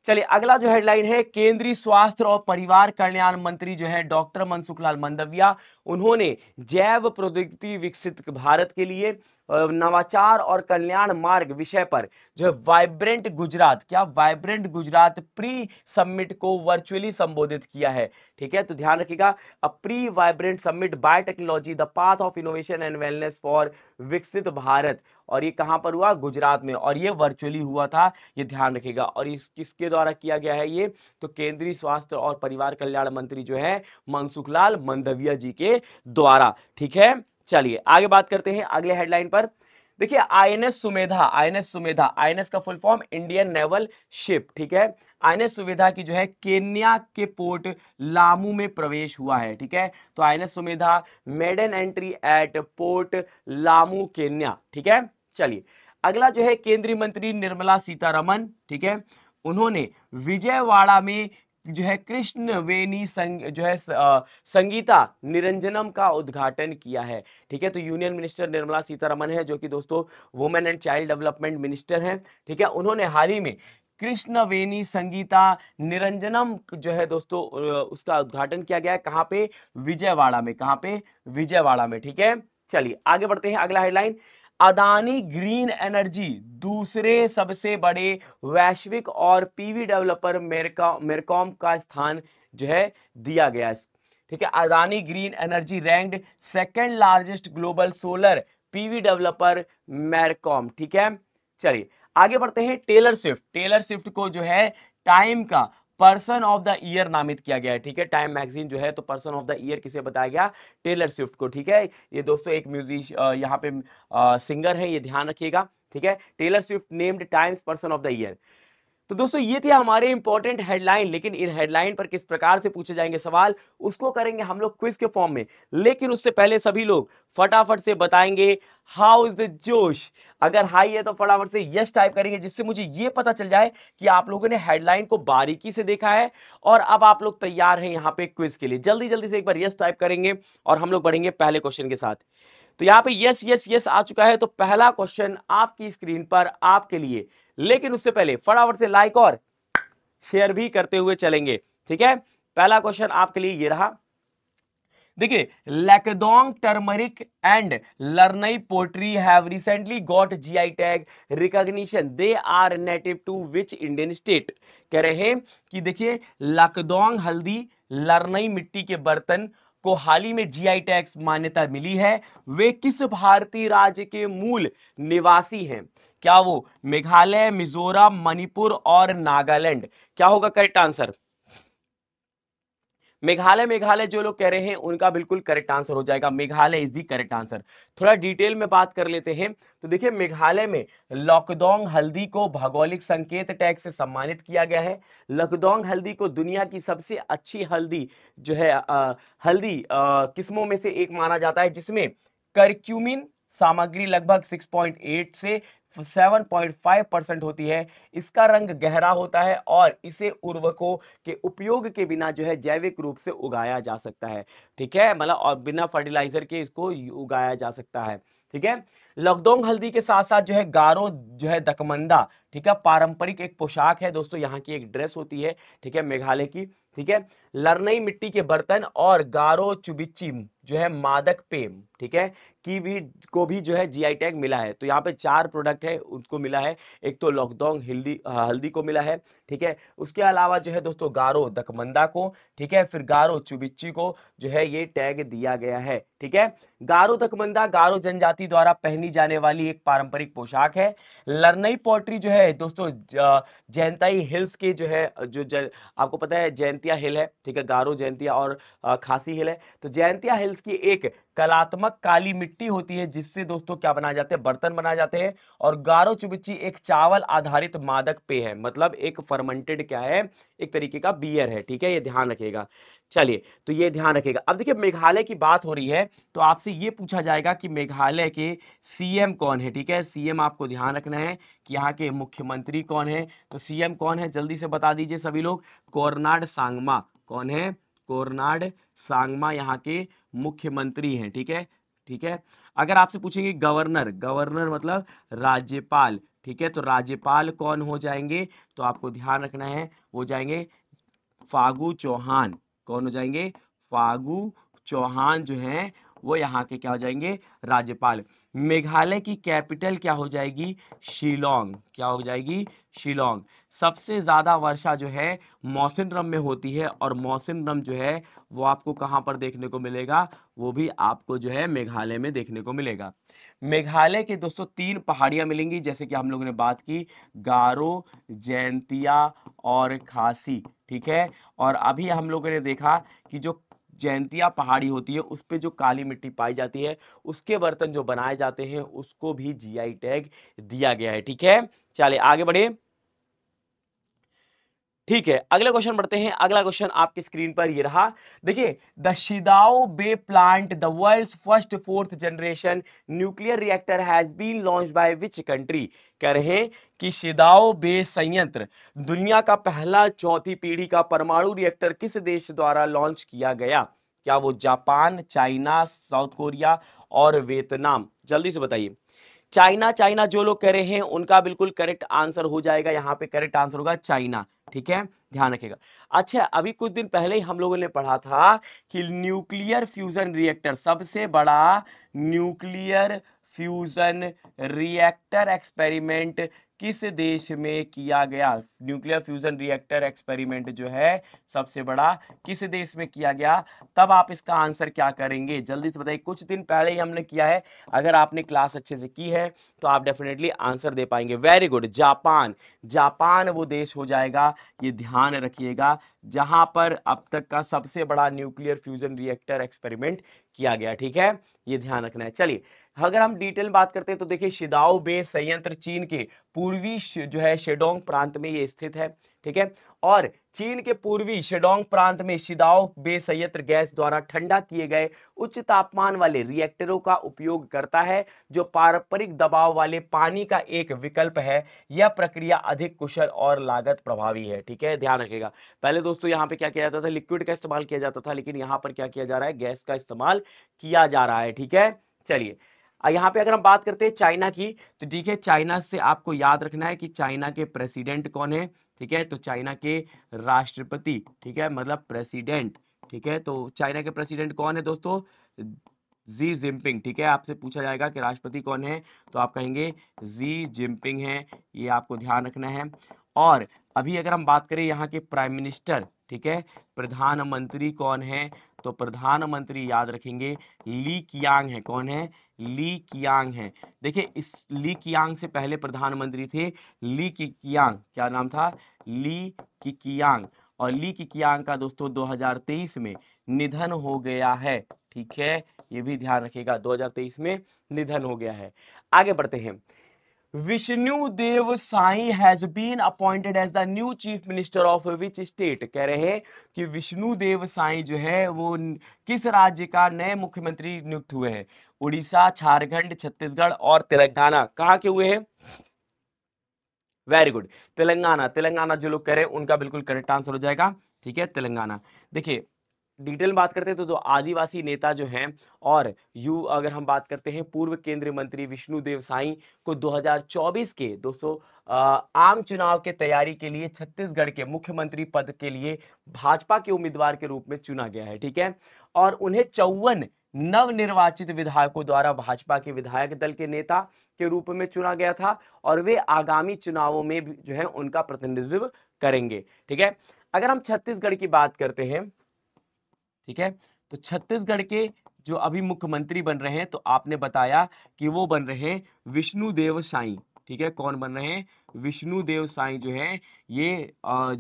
चलिए अगला जो हेडलाइन है केंद्रीय स्वास्थ्य और परिवार कल्याण मंत्री जो है डॉक्टर मनसुख लाल मंदविया उन्होंने जैव प्रौद्योगिकी विकसित भारत के लिए नवाचार और कल्याण मार्ग विषय पर जो है वाइब्रेंट गुजरात क्या वाइब्रेंट गुजरात प्री समिट को वर्चुअली संबोधित किया है ठीक है तो ध्यान रखिएगा uh pre vibrant summit by technology the path of innovation and wellness for Viksit Bharat और ये कहाँ पर हुआ गुजरात में और ये वर्चुअली हुआ था ये ध्यान रखिएगा और इस किसके द्वारा किया गया है ये तो केंद्रीय स्वास्थ्य और परिवार कल्याण मंत्री जो है मनसुख लाल मंदविया जी के द्वारा ठीक है चलिए आगे बात करते हैं अगले हेडलाइन पर देखिए INS Sumedha INS Sumedha INS का full form Indian naval ship ठीक है आईएनएस सुमेधा की जो है केन्या के पोर्ट लामू में प्रवेश हुआ है ठीक है तो INS Sumedha maiden entry at port Lamu Kenya ठीक है चलिए अगला जो है केंद्रीय मंत्री निर्मला सीतारमन ठीक है उन्होंने विजयवाड़ा में जो है कृष्ण वेणी संग, जो है संगीता निरंजनम का उद्घाटन किया है ठीक है तो यूनियन मिनिस्टर निर्मला सीतारमन है जो कि दोस्तों women and child development minister हैं ठीक है उन्होंने हाल ही में कृष्ण वेणी संगीता निरंजनम जो है दोस्तों उसका उद्घाटन किया गया है कहाँ पे विजयवाड़ा में कहाँ पे विजयवाड़ा में ठीक है चलिए आगे बढ़ते हैं अगला हेडलाइन अदानी ग्रीन एनर्जी दूसरे सबसे बड़े वैश्विक और पीवी डेवलपर मेरका मेरकॉम का स्थान जो है दिया गया ठीक है Adani green energy ranked second largest global solar PV developer Mercom ठीक है चलिए आगे बढ़ते हैं टेलर स्विफ्ट टेलर स्विफ्ट को जो है टाइम का पर्सन ऑफ द ईयर नामित किया गया है ठीक है टाइम मैगजीन जो है तो पर्सन ऑफ द ईयर किसे बताया गया टेलर स्विफ्ट को ठीक है ये दोस्तों एक म्यूजिश यहाँ पे सिंगर है ये ध्यान रखिएगा ठीक है Taylor Swift named Time's person of the year तो दोस्तों ये थे हमारे इंपॉर्टेंट हेडलाइन लेकिन इन हेडलाइन पर किस प्रकार से पूछे जाएंगे सवाल उसको करेंगे हम लोग क्विज के फॉर्म में लेकिन उससे पहले सभी लोग फटाफट से बताएंगे हाउ इज द जोश अगर हाई है तो फटाफट से यस टाइप करेंगे जिससे मुझे ये पता चल जाए कि आप लोगों ने हेडलाइन को बारीकी से देखा है और अब आप लोग तैयार हैं यहाँ पे क्विज के लिए जल्दी जल्दी से एक बार यस टाइप करेंगे और हम लोग बढ़ेंगे पहले क्वेश्चन के साथ तो यहाँ पे यस यस यस आ चुका है तो पहला क्वेश्चन आपकी स्क्रीन पर आपके लिए लेकिन उससे पहले फटाफट से लाइक और शेयर भी करते हुए चलेंगे ठीक है पहला क्वेश्चन आपके लिए ये रहा देखिए Lakadong turmeric and Larnai poultry have recently got GI tag recognition they are native to which Indian state कह रहे हैं कि देखिए लकदोंग हल्दी लर्नई मिट्टी के बर्तन को हाल ही में जीआई टैक्स मान्यता मिली है वे किस भारतीय राज्य के मूल निवासी हैं क्या वो मेघालय मिजोरम मणिपुर और नागालैंड क्या होगा करेक्ट आंसर मेघालय मेघालय जो लोग कह रहे हैं उनका बिल्कुल करेक्ट आंसर हो जाएगा Meghalaya is the correct answer थोड़ा डिटेल में बात कर लेते हैं तो देखिए मेघालय में लॉकडोंग हल्दी को भौगोलिक संकेत टैग से सम्मानित किया गया है लकदोंग हल्दी को दुनिया की सबसे अच्छी हल्दी जो है आ, हल्दी किस्मों में से एक माना जाता है जिसमें करक्यूमिन सामग्री लगभग 6.8 से 7.5 परसेंट होती है इसका रंग गहरा होता है और इसे उर्वकों के उपयोग के बिना जो है जैविक रूप से उगाया जा सकता है ठीक है मतलब और बिना फर्टिलाइजर के इसको उगाया जा सकता है ठीक है लगदोंग हल्दी के साथ साथ जो है गारो जो है दकमंदा ठीक है पारंपरिक एक पोशाक है दोस्तों यहाँ की एक ड्रेस होती है ठीक है मेघालय की ठीक है लरनई मिट्टी के बर्तन और गारो चुबिची जो है मादक पेम ठीक है की भी को भी जो है जीआई टैग मिला है तो यहाँ पे चार प्रोडक्ट है उनको मिला है एक तो लॉकडाउन हल्दी हल्दी को मिला है ठीक है उसके अलावा जो है दोस्तों गारो दकमंदा को ठीक है फिर गारो चुबिची को जो है ये टैग दिया गया है ठीक है गारो दकमंदा गारो जनजाति द्वारा पहनी पहनी जाने वाली एक पारंपरिक पोशाक है लरनई पोट्री जो है दोस्तों जयंताई हिल्स के जो है जो ज, आपको पता है जयंतिया हिल है ठीक है गारो जयंतिया और खासी हिल है तो जयंतिया हिल्स की एक कलात्मक काली मिट्टी होती है जिससे दोस्तों क्या बनाए जाते हैं बर्तन बनाए जाते हैं और गारो चुबिची एक चावल आधारित मादक पेय है मतलब एक फर्मेंटेड क्या है एक तरीके का बियर है ठीक है ये ध्यान रखिएगा चलिए तो ये ध्यान रखिएगा अब देखिए मेघालय की बात हो रही है तो आपसे ये पूछा जाएगा कि मेघालय के सीएम कौन है ठीक है सीएम आपको ध्यान रखना है कि यहाँ के मुख्यमंत्री कौन है तो सीएम कौन है जल्दी से बता दीजिए सभी लोग कोरनाड सांगमा कौन है कोरनाड सांगमा यहाँ के मुख्यमंत्री हैं ठीक है ठीक है अगर आपसे पूछेंगे गवर्नर गवर्नर मतलब राज्यपाल ठीक है तो राज्यपाल कौन हो जाएंगे तो आपको ध्यान रखना है वो जाएंगे फागू चौहान कौन हो जाएंगे फागू चौहान जो हैं वो यहाँ के क्या हो जाएंगे राज्यपाल मेघालय की कैपिटल क्या हो जाएगी शिलोंग क्या हो जाएगी शिलोंग सबसे ज़्यादा वर्षा जो है रम में होती है और रम जो है वो आपको कहाँ पर देखने को मिलेगा वो भी आपको जो है मेघालय में देखने को मिलेगा मेघालय के दोस्तों तीन पहाड़ियाँ मिलेंगी जैसे कि हम लोगों ने बात की गारो जैंतिया और खासी ठीक है और अभी हम लोगों ने देखा कि जो जयंतिया पहाड़ी होती है उस पर जो काली मिट्टी पाई जाती है उसके बर्तन जो बनाए जाते हैं उसको भी जीआई टैग दिया गया है ठीक है चलिए आगे बढ़े ठीक है अगला क्वेश्चन पढ़ते हैं अगला क्वेश्चन आपकी स्क्रीन पर ये रहा देखिए the Shidao Bay plant the world first fourth generation nuclear reactor has been launch by which country कह रहे हैं कि शिदाओ बे संयंत्र दुनिया का पहला चौथी पीढ़ी का परमाणु रिएक्टर किस देश द्वारा लॉन्च किया गया क्या वो जापान चाइना साउथ कोरिया और वियतनाम जल्दी से बताइए चाइना चाइना जो लोग कह रहे हैं उनका बिल्कुल करेक्ट आंसर हो जाएगा यहाँ पे करेक्ट आंसर होगा चाइना ठीक है ध्यान रखिएगा अच्छा अभी कुछ दिन पहले ही हम लोगों ने पढ़ा था कि न्यूक्लियर फ्यूजन रिएक्टर सबसे बड़ा न्यूक्लियर फ्यूजन रिएक्टर एक्सपेरिमेंट किस देश में किया गया न्यूक्लियर फ्यूजन रिएक्टर एक्सपेरिमेंट जो है सबसे बड़ा किस देश में किया गया तब आप इसका आंसर क्या करेंगे जल्दी से बताइए कुछ दिन पहले ही हमने किया है अगर आपने क्लास अच्छे से की है तो आप डेफिनेटली आंसर दे पाएंगे वेरी गुड जापान जापान वो देश हो जाएगा ये ध्यान रखिएगा जहां पर अब तक का सबसे बड़ा न्यूक्लियर फ्यूजन रिएक्टर एक्सपेरिमेंट किया गया ठीक है ये ध्यान रखना है चलिए अगर हम डिटेल बात करते हैं तो देखिए शिदाओ बे संयंत्र चीन के पूर्वी जो है शेडोंग प्रांत में ये स्थित है ठीक है और चीन के पूर्वी शेडोंग प्रांत में शिदाओ बे संयंत्र गैस द्वारा ठंडा किए गए उच्च तापमान वाले रिएक्टरों का उपयोग करता है जो पारंपरिक दबाव वाले पानी का एक विकल्प है यह प्रक्रिया अधिक कुशल और लागत प्रभावी है ठीक है ध्यान रखेगा पहले दोस्तों यहाँ पे क्या किया जाता था लिक्विड का इस्तेमाल किया जाता था लेकिन यहाँ पर क्या किया जा रहा है गैस का इस्तेमाल किया जा रहा है ठीक है चलिए यहाँ पे अगर हम बात करते हैं चाइना की तो ठीक है चाइना से आपको याद रखना है कि चाइना के प्रेसिडेंट कौन है ठीक है तो चाइना के राष्ट्रपति ठीक है मतलब प्रेसिडेंट ठीक है तो चाइना के प्रेसिडेंट कौन है दोस्तों जी जिनपिंग ठीक है आपसे पूछा जाएगा कि राष्ट्रपति कौन है तो आप कहेंगे जी जिनपिंग है ये आपको ध्यान रखना है और अभी अगर हम बात करें यहाँ के प्राइम मिनिस्टर ठीक है प्रधानमंत्री कौन है तो प्रधानमंत्री याद रखेंगे ली कियांग है कौन है ली कियांग हैं देखिए इस ली कियांग से पहले प्रधानमंत्री थे ली कियांग क्या नाम था ली कियांग और ली कियांग का दोस्तों 2023 में निधन हो गया है ठीक है ये भी ध्यान रखिएगा 2023 में निधन हो गया है आगे बढ़ते हैं Vishnu Deo Sai has been appointed as the new chief minister of which state कह रहे हैं कि विष्णु देव साई जो है वो किस राज्य का नए मुख्यमंत्री नियुक्त हुए हैं उड़ीसा झारखंड छत्तीसगढ़ और तेलंगाना कहाँ के हुए हैं वेरी गुड तेलंगाना तेलंगाना जो लोग कह रहे हैं उनका बिल्कुल करेक्ट आंसर हो जाएगा ठीक है तेलंगाना देखिए डिटेल में बात करते हैं तो जो तो आदिवासी नेता जो हैं और यू अगर हम बात करते हैं पूर्व केंद्रीय मंत्री विष्णुदेव साई को 2024 के दोस्तों आम चुनाव के तैयारी के लिए छत्तीसगढ़ के मुख्यमंत्री पद के लिए भाजपा के उम्मीदवार के रूप में चुना गया है ठीक है और उन्हें चौवन नवनिर्वाचित विधायकों द्वारा भाजपा के विधायक दल के नेता के रूप में चुना गया था और वे आगामी चुनावों में जो है उनका प्रतिनिधित्व करेंगे ठीक है अगर हम छत्तीसगढ़ की बात करते हैं ठीक है तो छत्तीसगढ़ के जो अभी मुख्यमंत्री बन रहे हैं तो आपने बताया कि वो बन रहे हैं विष्णुदेव साई ठीक है कौन बन रहे हैं विष्णुदेव साई जो है ये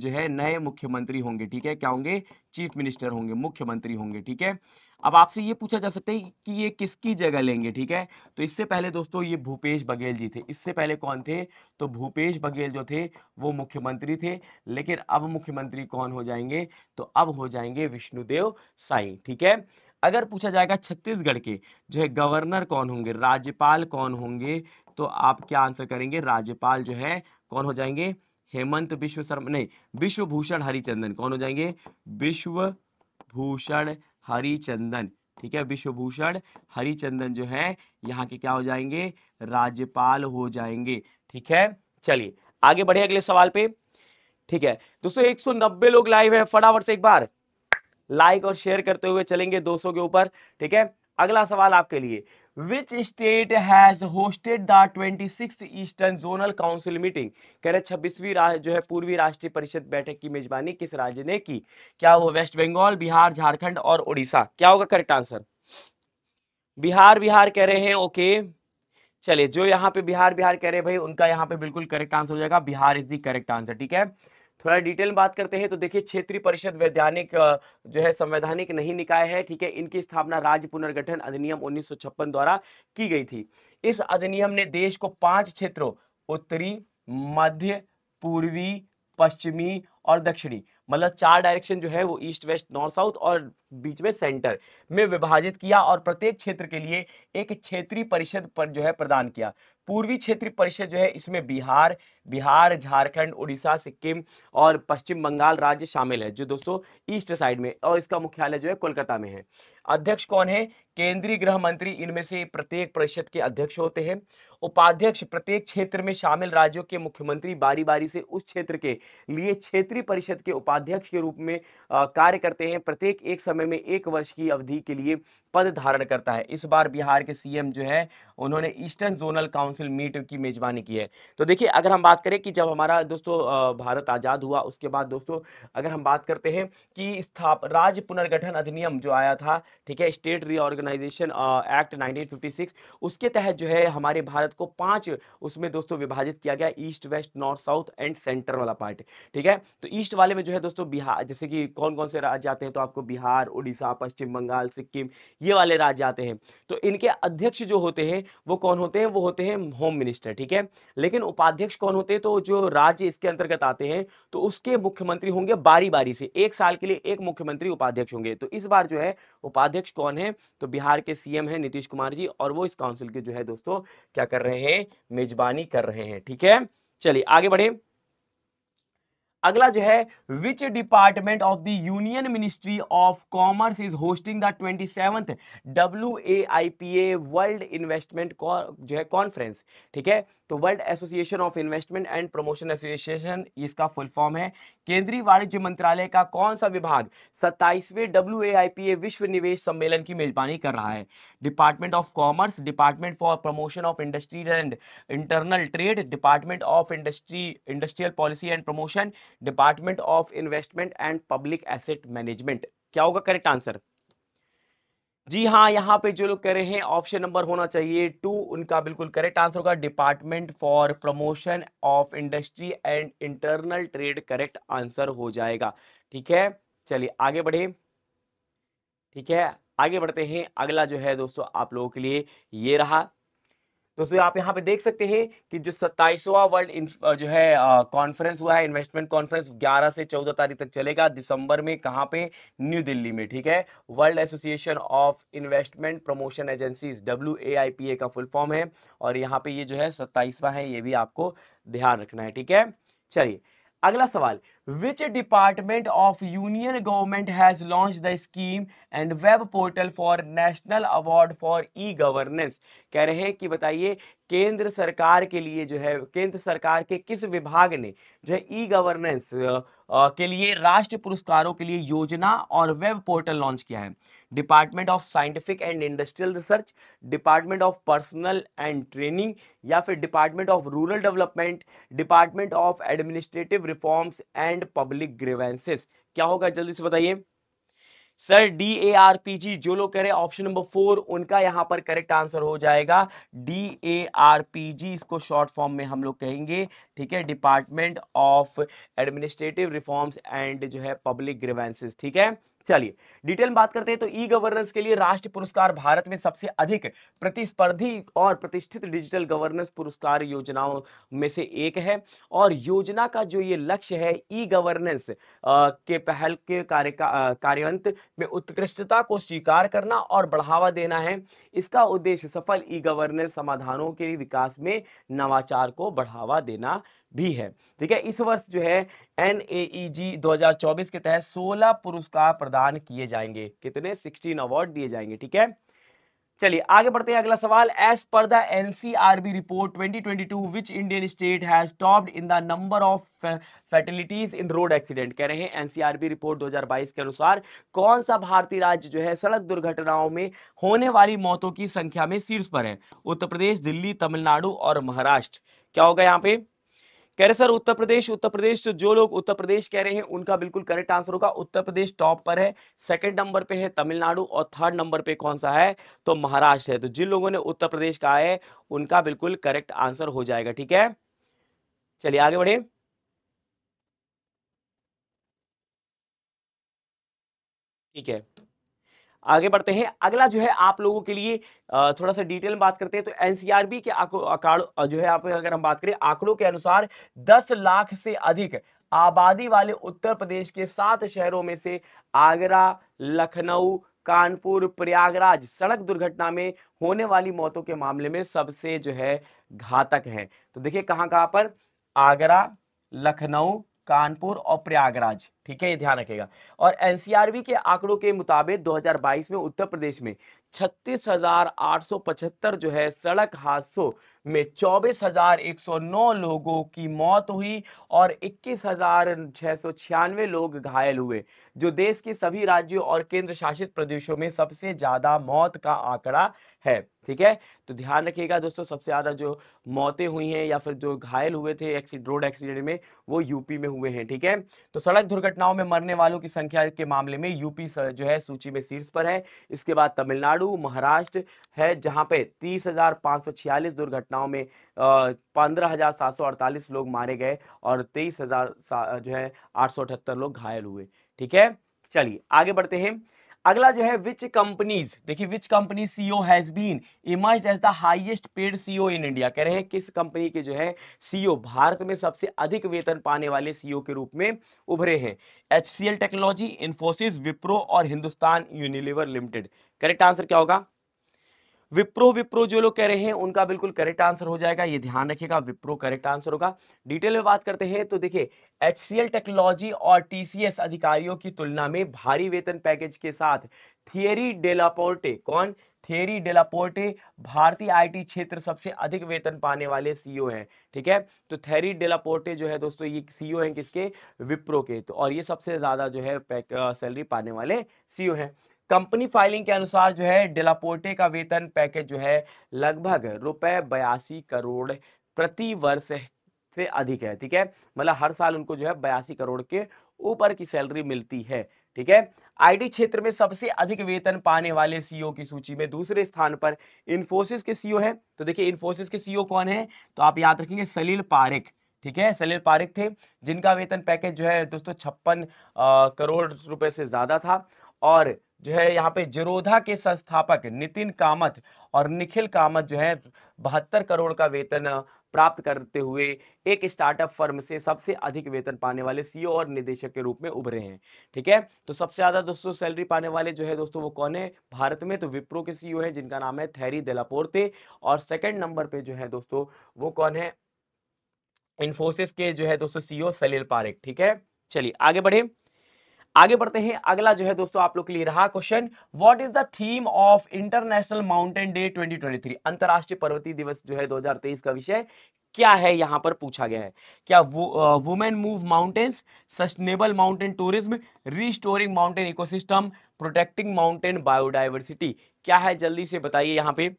जो है नए मुख्यमंत्री होंगे ठीक है क्या होंगे चीफ मिनिस्टर होंगे मुख्यमंत्री होंगे ठीक है अब आपसे ये पूछा जा सकता है कि ये किसकी जगह लेंगे ठीक है तो इससे पहले दोस्तों ये भूपेश बघेल जी थे इससे पहले कौन थे तो भूपेश बघेल जो थे वो मुख्यमंत्री थे लेकिन अब मुख्यमंत्री कौन हो जाएंगे तो अब हो जाएंगे विष्णुदेव साई ठीक है अगर पूछा जाएगा छत्तीसगढ़ के जो है गवर्नर कौन होंगे राज्यपाल कौन होंगे तो आप क्या आंसर करेंगे राज्यपाल जो है कौन हो जाएंगे हेमंत विश्व शर्मा नहीं विश्वभूषण हरिचंदन कौन हो जाएंगे विश्वभूषण हरिचंदन ठीक है विश्वभूषण हरिचंदन जो है यहाँ के क्या हो जाएंगे राज्यपाल हो जाएंगे ठीक है चलिए आगे बढ़े अगले सवाल पे ठीक है दोस्तों 190 लोग लाइव हैं फटाफट से एक बार लाइक और शेयर करते हुए चलेंगे 200 के ऊपर ठीक है अगला सवाल आपके लिए which state has hosted the six eastern zonal council meeting कह रहे छब्बीसवीं जो है पूर्वी राष्ट्रीय परिषद बैठक की मेजबानी किस राज्य ने की क्या वो वेस्ट बंगाल बिहार झारखंड और उड़ीसा क्या होगा करेक्ट आंसर बिहार बिहार कह रहे हैं ओके चलिए जो यहाँ पे बिहार बिहार कह रहे हैं भाई उनका यहाँ पे बिल्कुल करेक्ट आंसर हो जाएगा Bihar is the correct answer ठीक है थोड़ा डिटेल में बात करते हैं तो देखिए क्षेत्रीय परिषद वैधानिक जो है संवैधानिक नहीं निकाय है ठीक है इनकी स्थापना राज्य पुनर्गठन अधिनियम उन्नीस द्वारा की गई थी इस अधिनियम ने देश को पांच क्षेत्रों उत्तरी मध्य पूर्वी पश्चिमी और दक्षिणी मतलब चार डायरेक्शन जो है वो ईस्ट वेस्ट नॉर्थ साउथ और बीच में सेंटर में विभाजित किया और प्रत्येक क्षेत्र के लिए एक क्षेत्रीय परिषद पर जो है प्रदान किया पूर्वी क्षेत्रीय परिषद जो है इसमें बिहार बिहार झारखंड उड़ीसा सिक्किम और पश्चिम बंगाल राज्य शामिल है जो दोस्तों ईस्ट साइड में और इसका मुख्यालय जो है कोलकाता में है अध्यक्ष कौन है केंद्रीय गृह मंत्री इनमें से प्रत्येक परिषद के अध्यक्ष होते हैं उपाध्यक्ष प्रत्येक क्षेत्र में शामिल राज्यों के मुख्यमंत्री बारी बारी से उस क्षेत्र के लिए क्षेत्रीय परिषद के उपाध्यक्ष उपाध्यक्ष के रूप में कार्य करते हैं प्रत्येक एक समय में एक वर्ष की अवधि के लिए पद धारण करता है इस बार बिहार के सीएम जो है उन्होंने ईस्टर्न जोनल काउंसिल मीट की मेजबानी की है तो देखिए अगर हम बात करें कि जब हमारा दोस्तों भारत आज़ाद हुआ उसके बाद दोस्तों अगर हम बात करते हैं कि स्थाप राज्य पुनर्गठन अधिनियम जो आया था ठीक है स्टेट रीऑर्गेनाइजेशन एक्ट 1956 उसके तहत जो है हमारे भारत को पांच उसमें दोस्तों विभाजित किया गया east west north south and centre वाला पार्ट ठीक है तो ईस्ट वाले में जो है दोस्तों बिहार जैसे कि कौन कौन से राज्य आते हैं तो आपको बिहार उड़ीसा पश्चिम बंगाल सिक्किम ये वाले राज्य आते हैं तो इनके अध्यक्ष जो होते हैं वो कौन होते हैं वो होते हैं होम मिनिस्टर ठीक है लेकिन उपाध्यक्ष कौन होते हैं तो जो राज्य इसके अंतर्गत आते हैं तो उसके मुख्यमंत्री होंगे बारी बारी से एक साल के लिए एक मुख्यमंत्री उपाध्यक्ष होंगे तो इस बार जो है उपाध्यक्ष कौन है तो बिहार के सीएम है नीतीश कुमार जी और वो इस काउंसिल के जो है दोस्तों क्या कर रहे हैं मेजबानी कर रहे हैं ठीक है चलिए आगे बढ़े अगला जो है which department of the union ministry of commerce is hosting the twenty seventh W A I P A world investment जो है कॉन्फ्रेंस ठीक है तो world association of investment and promotion association इसका फुल फॉर्म है केंद्रीय वाणिज्य मंत्रालय का कौन सा विभाग सत्ताईसवें डब्ल्यू विश्व निवेश सम्मेलन की मेजबानी कर रहा है department of commerce department for promotion of industry and internal trade department of industry industrial policy and promotion department of investment and public asset management क्या होगा करेक्ट आंसर जी हाँ यहाँ पे जो लोग कह रहे हैं ऑप्शन नंबर होना चाहिए टू उनका बिल्कुल करेक्ट आंसर होगा department for promotion of industry and internal trade correct answer हो जाएगा ठीक है चलिए आगे बढ़े ठीक है आगे बढ़ते हैं अगला जो है दोस्तों आप लोगों के लिए ये रहा दोस्तों आप यहाँ पे देख सकते हैं कि जो सत्ताईसवा वर्ल्ड जो है कॉन्फ्रेंस हुआ है इन्वेस्टमेंट कॉन्फ्रेंस 11 से 14 तारीख तक चलेगा दिसंबर में कहाँ पे न्यू दिल्ली में ठीक है world association of investment promotion agencies W A का फुल फॉर्म है और यहाँ पे ये जो है सत्ताईसवा है ये भी आपको ध्यान रखना है ठीक है चलिए अगला सवाल which department of union government has launch the scheme and web portal for national award for e governance कह रहे हैं कि बताइए केंद्र सरकार के लिए जो है केंद्र सरकार के किस विभाग ने जो है ई गवर्नेंस के लिए राष्ट्रीय पुरस्कारों के लिए योजना और वेब पोर्टल लॉन्च किया है department of scientific and industrial research department of personnel and training या फिर department of rural development department of administrative reforms and public grievances क्या होगा जल्दी से बताइए sir D A R P G जो लोग कह रहे हैं ऑप्शन नंबर फोर उनका यहां पर करेक्ट आंसर हो जाएगा D A R P G इसको शॉर्ट फॉर्म में हम लोग कहेंगे ठीक है department of administrative reforms and जो है पब्लिक ग्रीवेंसेस ठीक है चलिए डिटेल में बात करते हैं तो ई गवर्नेंस के लिए राष्ट्रीय पुरस्कार भारत में सबसे अधिक प्रतिस्पर्धी और प्रतिष्ठित डिजिटल गवर्नेंस पुरस्कार योजनाओं में से एक है और योजना का जो ये लक्ष्य है ई गवर्नेंस के पहल के कार्य कार्यान्वित में उत्कृष्टता को स्वीकार करना और बढ़ावा देना है इसका उद्देश्य सफल ई गवर्नेंस समाधानों के विकास में नवाचार को बढ़ावा देना भी है ठीक है इस वर्ष जो है एन ए जी दो के तहत सोलह पुरस्कार प्रदान किए जाएंगे कितने सिक्सटीन अवार्ड दिए जाएंगे ठीक है चलिए आगे बढ़ते हैं अगला सवाल एज पर the NCRB report 2022 which Indian state has topped in the number of fatalities in road accident कह रहे हैं एनसीआरबी रिपोर्ट 2022 के अनुसार कौन सा भारतीय राज्य जो है सड़क दुर्घटनाओं में होने वाली मौतों की संख्या में शीर्ष पर है उत्तर प्रदेश दिल्ली तमिलनाडु और महाराष्ट्र क्या होगा यहाँ पे कह रहे सर उत्तर प्रदेश उत्तर प्रदेश तो जो लोग उत्तर प्रदेश कह रहे हैं उनका बिल्कुल करेक्ट आंसर होगा उत्तर प्रदेश टॉप पर है सेकंड नंबर पे है तमिलनाडु और थर्ड नंबर पे कौन सा है तो महाराष्ट्र है तो जिन लोगों ने उत्तर प्रदेश कहा है उनका बिल्कुल करेक्ट आंसर हो जाएगा ठीक है चलिए आगे बढ़े ठीक है आगे बढ़ते हैं अगला जो है आप लोगों के लिए थोड़ा सा डिटेल में बात करते हैं तो एनसीआरबी के आंकड़ों जो है आप अगर हम बात करें आंकड़ों के अनुसार 10 लाख से अधिक आबादी वाले उत्तर प्रदेश के सात शहरों में से आगरा लखनऊ कानपुर प्रयागराज सड़क दुर्घटना में होने वाली मौतों के मामले में सबसे जो है घातक है तो देखिए कहाँ कहाँ पर आगरा लखनऊ कानपुर और प्रयागराज ठीक है ये ध्यान रखेगा और एनसीआरबी के आंकड़ों के मुताबिक 2022 में उत्तर प्रदेश में छत्तीस जो है सड़क हादसों में 24,109 लोगों की मौत हुई और छियानवे लोग घायल हुए जो देश के सभी राज्यों और केंद्र शासित प्रदेशों में सबसे ज़्यादा मौत का आंकड़ा है ठीक है तो ध्यान रखिएगा दोस्तों सबसे ज़्यादा जो मौतें हुई हैं या फिर जो घायल हुए थे रोड एक्सीडेंट में वो यूपी में हुए हैं ठीक है तो सड़क दुर्घटनाओं में मरने वालों की संख्या के मामले में यूपी जो है सूची में शीर्ष पर है इसके बाद तमिलनाडु महाराष्ट्र है जहाँ पे तीस दुर्घटना घटनाओं में पंद्रह हजार सात सौ अड़तालीस लोग मारे गए और तेईस हजार जो है आठ सौ अठहत्तर लोग घायल हुए ठीक है चलिए आगे बढ़ते हैं अगला जो है विच कंपनीज देखिए which company CEO has been emerge as the highest paid CEO in India कह रहे हैं किस कंपनी के जो है सीईओ e भारत में सबसे अधिक वेतन पाने वाले सीईओ e के रूप में उभरे हैं एचसीएल टेक्नोलॉजी इंफोसिस विप्रो और Hindustan Unilever limited correct answer क्या होगा विप्रो विप्रो जो लोग कह रहे हैं उनका बिल्कुल करेक्ट आंसर हो जाएगा ये ध्यान रखिएगा विप्रो करेक्ट आंसर होगा डिटेल में बात करते हैं तो देखिए एच टेक्नोलॉजी और टीसीएस अधिकारियों की तुलना में भारी वेतन पैकेज के साथ थियरी डेलापोर्टे कौन थियरी डेलापोर्टे भारतीय आईटी क्षेत्र सबसे अधिक वेतन पाने वाले सीईओ e हैं ठीक है तो थेरी डेलापोर्टे जो है दोस्तों ये सीईओ e हैं किसके विप्रो के तो और ये सबसे ज़्यादा जो है सैलरी पाने वाले सीईओ e हैं कंपनी फाइलिंग के अनुसार जो है डेलापोर्टे का वेतन पैकेज जो है लगभग रुपए बयासी करोड़ प्रति वर्ष से अधिक है ठीक है मतलब हर साल उनको जो है बयासी करोड़ के ऊपर की सैलरी मिलती है ठीक है आईटी क्षेत्र में सबसे अधिक वेतन पाने वाले सीईओ की सूची में दूसरे स्थान पर इन्फोसिस के सीईओ हैं तो देखिए इन्फोसिस के सीईओ कौन है तो आप याद रखेंगे सलील पारिक ठीक है सलील पारिक थे जिनका वेतन पैकेज जो है दोस्तों छप्पन करोड़ रुपए से ज़्यादा था और जो है यहाँ पे जिरोधा के संस्थापक नितिन कामत और निखिल कामत जो है बहत्तर करोड़ का वेतन प्राप्त करते हुए एक स्टार्टअप फर्म से सबसे अधिक वेतन पाने वाले सीईओ e और निदेशक के रूप में उभरे हैं ठीक है तो सबसे ज़्यादा दोस्तों सैलरी पाने वाले जो है दोस्तों वो कौन है भारत में तो विप्रो के सीईओ e हैं जिनका नाम है थैरी देलापोर्ते और सेकंड नंबर पे जो है दोस्तों वो कौन है इन्फोसिस के जो है दोस्तों सीईओ e सलील पारेख ठीक है चलिए आगे बढ़े आगे बढ़ते हैं अगला जो है दोस्तों आप लोग के लिए रहा question what is the theme of international mountain day 2023 अंतरराष्ट्रीय पर्वतीय दिवस जो है 2023 का विषय क्या है यहां पर पूछा गया है क्या women move mountains sustainable mountain tourism restoring mountain ecosystem protecting mountain biodiversity क्या है जल्दी से बताइए यहाँ पे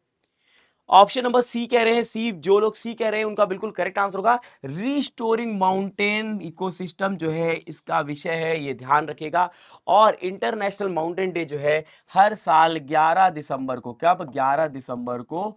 ऑप्शन नंबर सी कह रहे हैं सी जो लोग सी कह रहे हैं उनका बिल्कुल करेक्ट आंसर होगा रिस्टोरिंग माउंटेन इकोसिस्टम जो है इसका विषय है ये ध्यान रखेगा और इंटरनेशनल माउंटेन डे जो है हर साल 11 दिसंबर को कब 11 दिसंबर को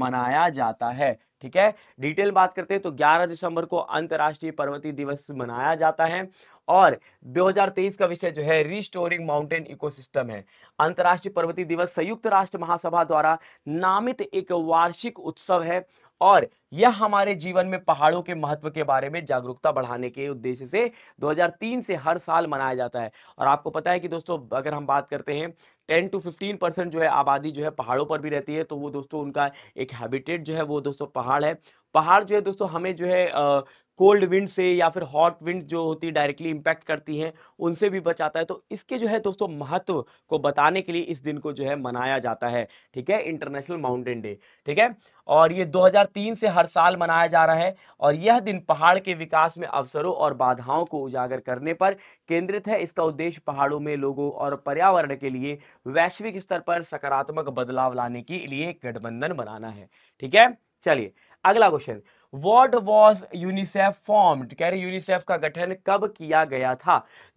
मनाया जाता है ठीक है डिटेल बात करते हैं तो 11 दिसंबर को अंतर्राष्ट्रीय पर्वतीय दिवस मनाया जाता है और 2023 का विषय जो है रिस्टोरिंग माउंटेन इकोसिस्टम है अंतर्राष्ट्रीय पर्वतीय दिवस संयुक्त राष्ट्र महासभा द्वारा नामित एक वार्षिक उत्सव है और यह हमारे जीवन में पहाड़ों के महत्व के बारे में जागरूकता बढ़ाने के उद्देश्य से 2003 से हर साल मनाया जाता है और आपको पता है कि दोस्तों अगर हम बात करते हैं 10 टू 15 परसेंट जो है आबादी जो है पहाड़ों पर भी रहती है तो वो दोस्तों उनका एक हैबिटेट जो है वो दोस्तों पहाड़ है पहाड़ जो है दोस्तों हमें जो है आ, कोल्ड विंड से या फिर हॉट विंड जो होती है डायरेक्टली इम्पैक्ट करती हैं उनसे भी बचाता है तो इसके जो है दोस्तों महत्व को बताने के लिए इस दिन को जो है मनाया जाता है ठीक है इंटरनेशनल माउंटेन डे ठीक है और ये 2003 से हर साल मनाया जा रहा है और यह दिन पहाड़ के विकास में अवसरों और बाधाओं को उजागर करने पर केंद्रित है इसका उद्देश्य पहाड़ों में लोगों और पर्यावरण के लिए वैश्विक स्तर पर सकारात्मक बदलाव लाने के लिए गठबंधन बनाना है ठीक है चलिए अगला question what was UNICEF formed कह रहे यूनिसेफ का गठन कब किया गया था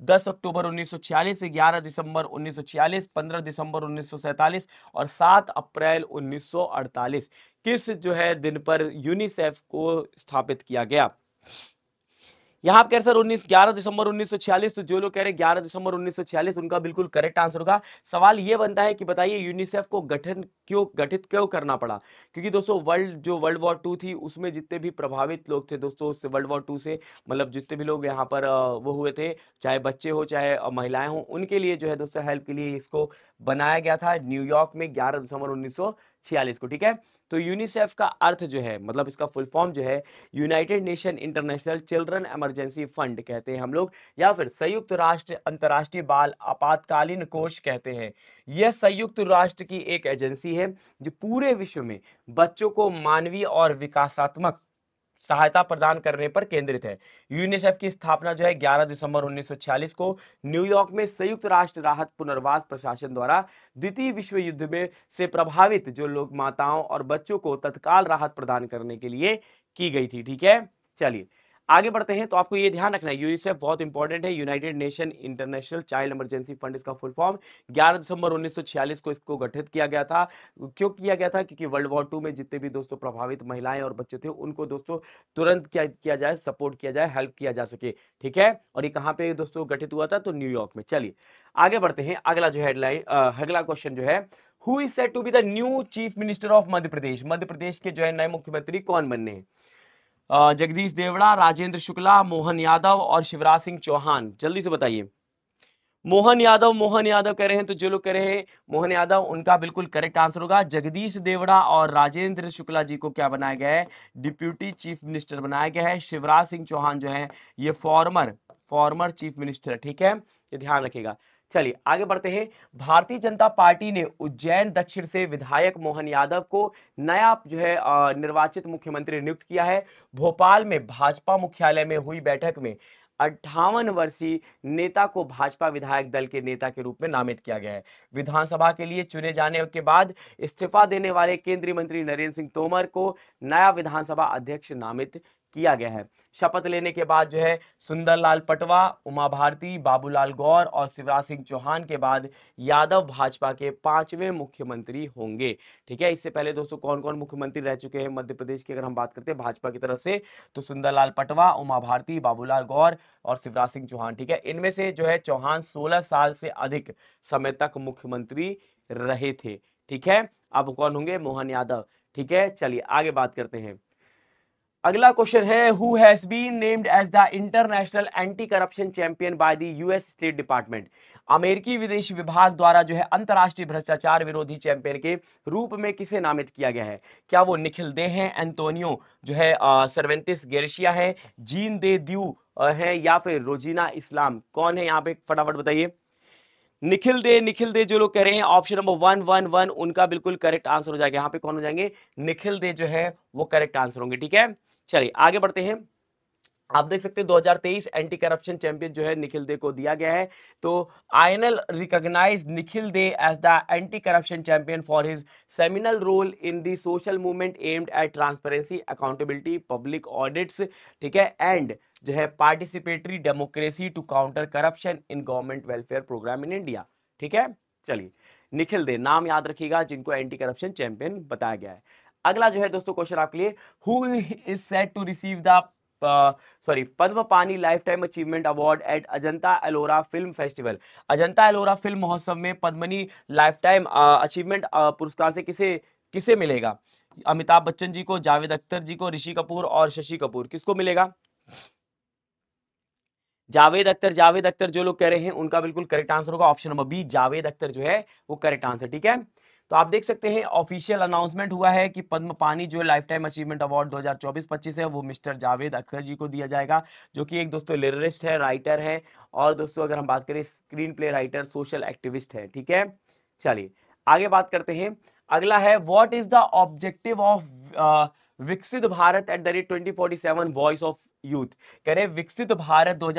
10 अक्टूबर 1946 से 11 दिसंबर 1946 15 दिसंबर 1947 और 7 अप्रैल 1948 किस जो है दिन पर यूनिसेफ को स्थापित किया गया यहाँ रहे सर उन्नीस ग्यारह दिसंबर 1946 तो जो लोग कह रहे हैं ग्यारह दिसंबर 1946 उनका बिल्कुल करेक्ट आंसर होगा सवाल ये बनता है कि बताइए यूनिसेफ को गठन क्यों गठित क्यों करना पड़ा क्योंकि दोस्तों वर्ल्ड जो वर्ल्ड वॉर टू थी उसमें जितने भी प्रभावित लोग थे दोस्तों उससे वर्ल्ड वॉर टू से मतलब जितने भी लोग यहाँ पर वो हुए थे चाहे बच्चे हो चाहे महिलाएं हों उनके लिए जो है दोस्तों हेल्प के लिए इसको बनाया गया था न्यूयॉर्क में ग्यारह दिसंबर उन्नीस छियालीस को ठीक है तो यूनिसेफ का अर्थ जो है मतलब इसका फुल फॉर्म जो है united nation international children emer emergency fund कहते हैं हम लोग या फिर संयुक्त राष्ट्र अंतर्राष्ट्रीय बाल आपातकालीन कोष कहते हैं यह संयुक्त राष्ट्र की एक एजेंसी है जो पूरे विश्व में बच्चों को मानवीय और विकासात्मक सहायता प्रदान करने पर केंद्रित है यूनिसेफ की स्थापना जो है 11 दिसंबर 1946 को न्यूयॉर्क में संयुक्त राष्ट्र राहत पुनर्वास प्रशासन द्वारा द्वितीय विश्व युद्ध में से प्रभावित जो लोग माताओं और बच्चों को तत्काल राहत प्रदान करने के लिए की गई थी ठीक है चलिए आगे बढ़ते हैं तो आपको ये ध्यान रखना है यूनिसेफ बहुत इंपॉर्टेंट है united nation international child emergency fund इसका फुल फॉर्म 11 दिसंबर 1946 को इसको गठित किया गया था क्यों किया गया था क्योंकि वर्ल्ड वॉर टू में जितने भी दोस्तों प्रभावित महिलाएं और बच्चे थे उनको दोस्तों तुरंत क्या किया जाए सपोर्ट किया जाए हेल्प किया जा सके ठीक है और ये कहाँ पे दोस्तों गठित हुआ था तो न्यूयॉर्क में चलिए आगे बढ़ते हैं अगला जो हेडलाइन अगला क्वेश्चन जो है who is set to be the new chief minister of Madhya Pradesh Madhya Pradesh के जो है नए मुख्यमंत्री कौन बनने हैं जगदीश देवड़ा राजेंद्र शुक्ला मोहन यादव और शिवराज सिंह चौहान जल्दी से बताइए मोहन यादव मोहन यादव कह रहे हैं तो जो लोग कह रहे हैं मोहन यादव उनका बिल्कुल करेक्ट आंसर होगा जगदीश देवड़ा और राजेंद्र शुक्ला जी को क्या बनाया गया है डिप्यूटी चीफ मिनिस्टर बनाया गया है शिवराज सिंह चौहान जो है ये फॉर्मर फॉर्मर चीफ मिनिस्टर ठीक है ये ध्यान रखेगा चलिए आगे बढ़ते हैं भारतीय जनता पार्टी ने उज्जैन दक्षिण से विधायक मोहन यादव को नया जो है निर्वाचित मुख्यमंत्री नियुक्त किया है भोपाल में भाजपा मुख्यालय में हुई बैठक में अट्ठावन वर्षीय नेता को भाजपा विधायक दल के नेता के रूप में नामित किया गया है विधानसभा के लिए चुने जाने के बाद इस्तीफा देने वाले केंद्रीय मंत्री नरेंद्र सिंह तोमर को नया विधानसभा अध्यक्ष नामित किया गया है शपथ लेने के बाद जो है सुंदरलाल पटवा उमा भारती बाबूलाल गौर और शिवराज सिंह चौहान के बाद यादव भाजपा के पांचवें मुख्यमंत्री होंगे ठीक है इससे पहले दोस्तों कौन कौन मुख्यमंत्री रह चुके हैं मध्य प्रदेश की अगर हम बात करते हैं भाजपा की तरफ से तो सुंदरलाल पटवा उमा भारती बाबूलाल गौर और शिवराज सिंह चौहान ठीक है इनमें से जो है चौहान सोलह साल से अधिक समय तक मुख्यमंत्री रहे थे ठीक है अब कौन होंगे मोहन यादव ठीक है चलिए आगे बात करते हैं अगला क्वेश्चन है who has been named as the international anti corruption champion by the US state department अमेरिकी विदेश विभाग द्वारा जो है अंतरराष्ट्रीय भ्रष्टाचार विरोधी चैंपियन के रूप में किसे नामित किया गया है क्या वो निखिल दे हैं एंतोनियो जो है सर्वेंटिस गेरशिया है जीन दे द्यू है या फिर रोजीना इस्लाम कौन है यहाँ पे फटाफट बताइए निखिल दे निखिल दे जो लोग कह रहे हैं option number one one one उनका बिल्कुल करेक्ट आंसर हो जाएगा यहाँ पे कौन हो जाएंगे निखिल दे जो है वो करेक्ट आंसर होंगे ठीक है चलिए आगे बढ़ते हैं आप देख सकते हैं 2023 एंटी करप्शन चैंपियन जो है निखिल दे को दिया गया है तो I N L recognize Nikhil Dey as the anti corruption champion for his seminal role in the social movement aimed at transparency accountability public audits ठीक है एंड जो है participatory democracy to counter corruption in government welfare program in India ठीक है चलिए निखिल दे नाम याद रखिएगा जिनको एंटी करप्शन चैंपियन बताया गया है अगला जो है दोस्तों क्वेश्चन आपके लिए who is set to receive the sorry Padma Pani lifetime achievement award at Ajanta Ellora film festival Ajanta Ellora film महोत्सव में पद्मनी लाइफ टाइम अचीवमेंट पुरस्कार से किसे किसे मिलेगा अमिताभ बच्चन जी को जावेद अख्तर जी को ऋषि कपूर और शशि कपूर किसको मिलेगा जावेद अख्तर जावेद अख्तर जो लोग कह रहे हैं उनका बिल्कुल करेक्ट आंसर होगा option number B Javed Akhtar जो है वो करेक्ट आंसर ठीक है तो आप देख सकते हैं ऑफिशियल अनाउंसमेंट हुआ है कि पद्म पानी जो लाइफ टाइम अचीवमेंट अवार्ड 2024-25 है वो मिस्टर जावेद अख्तर जी को दिया जाएगा जो कि एक दोस्तों लिटरिस्ट है राइटर है और दोस्तों अगर हम बात करें screenplay writer social activist है ठीक है चलिए आगे बात करते हैं अगला है what is the objective of Viksit Bharat at the rate twenty forty seven voice of youth कह रहे विकसित भारत दो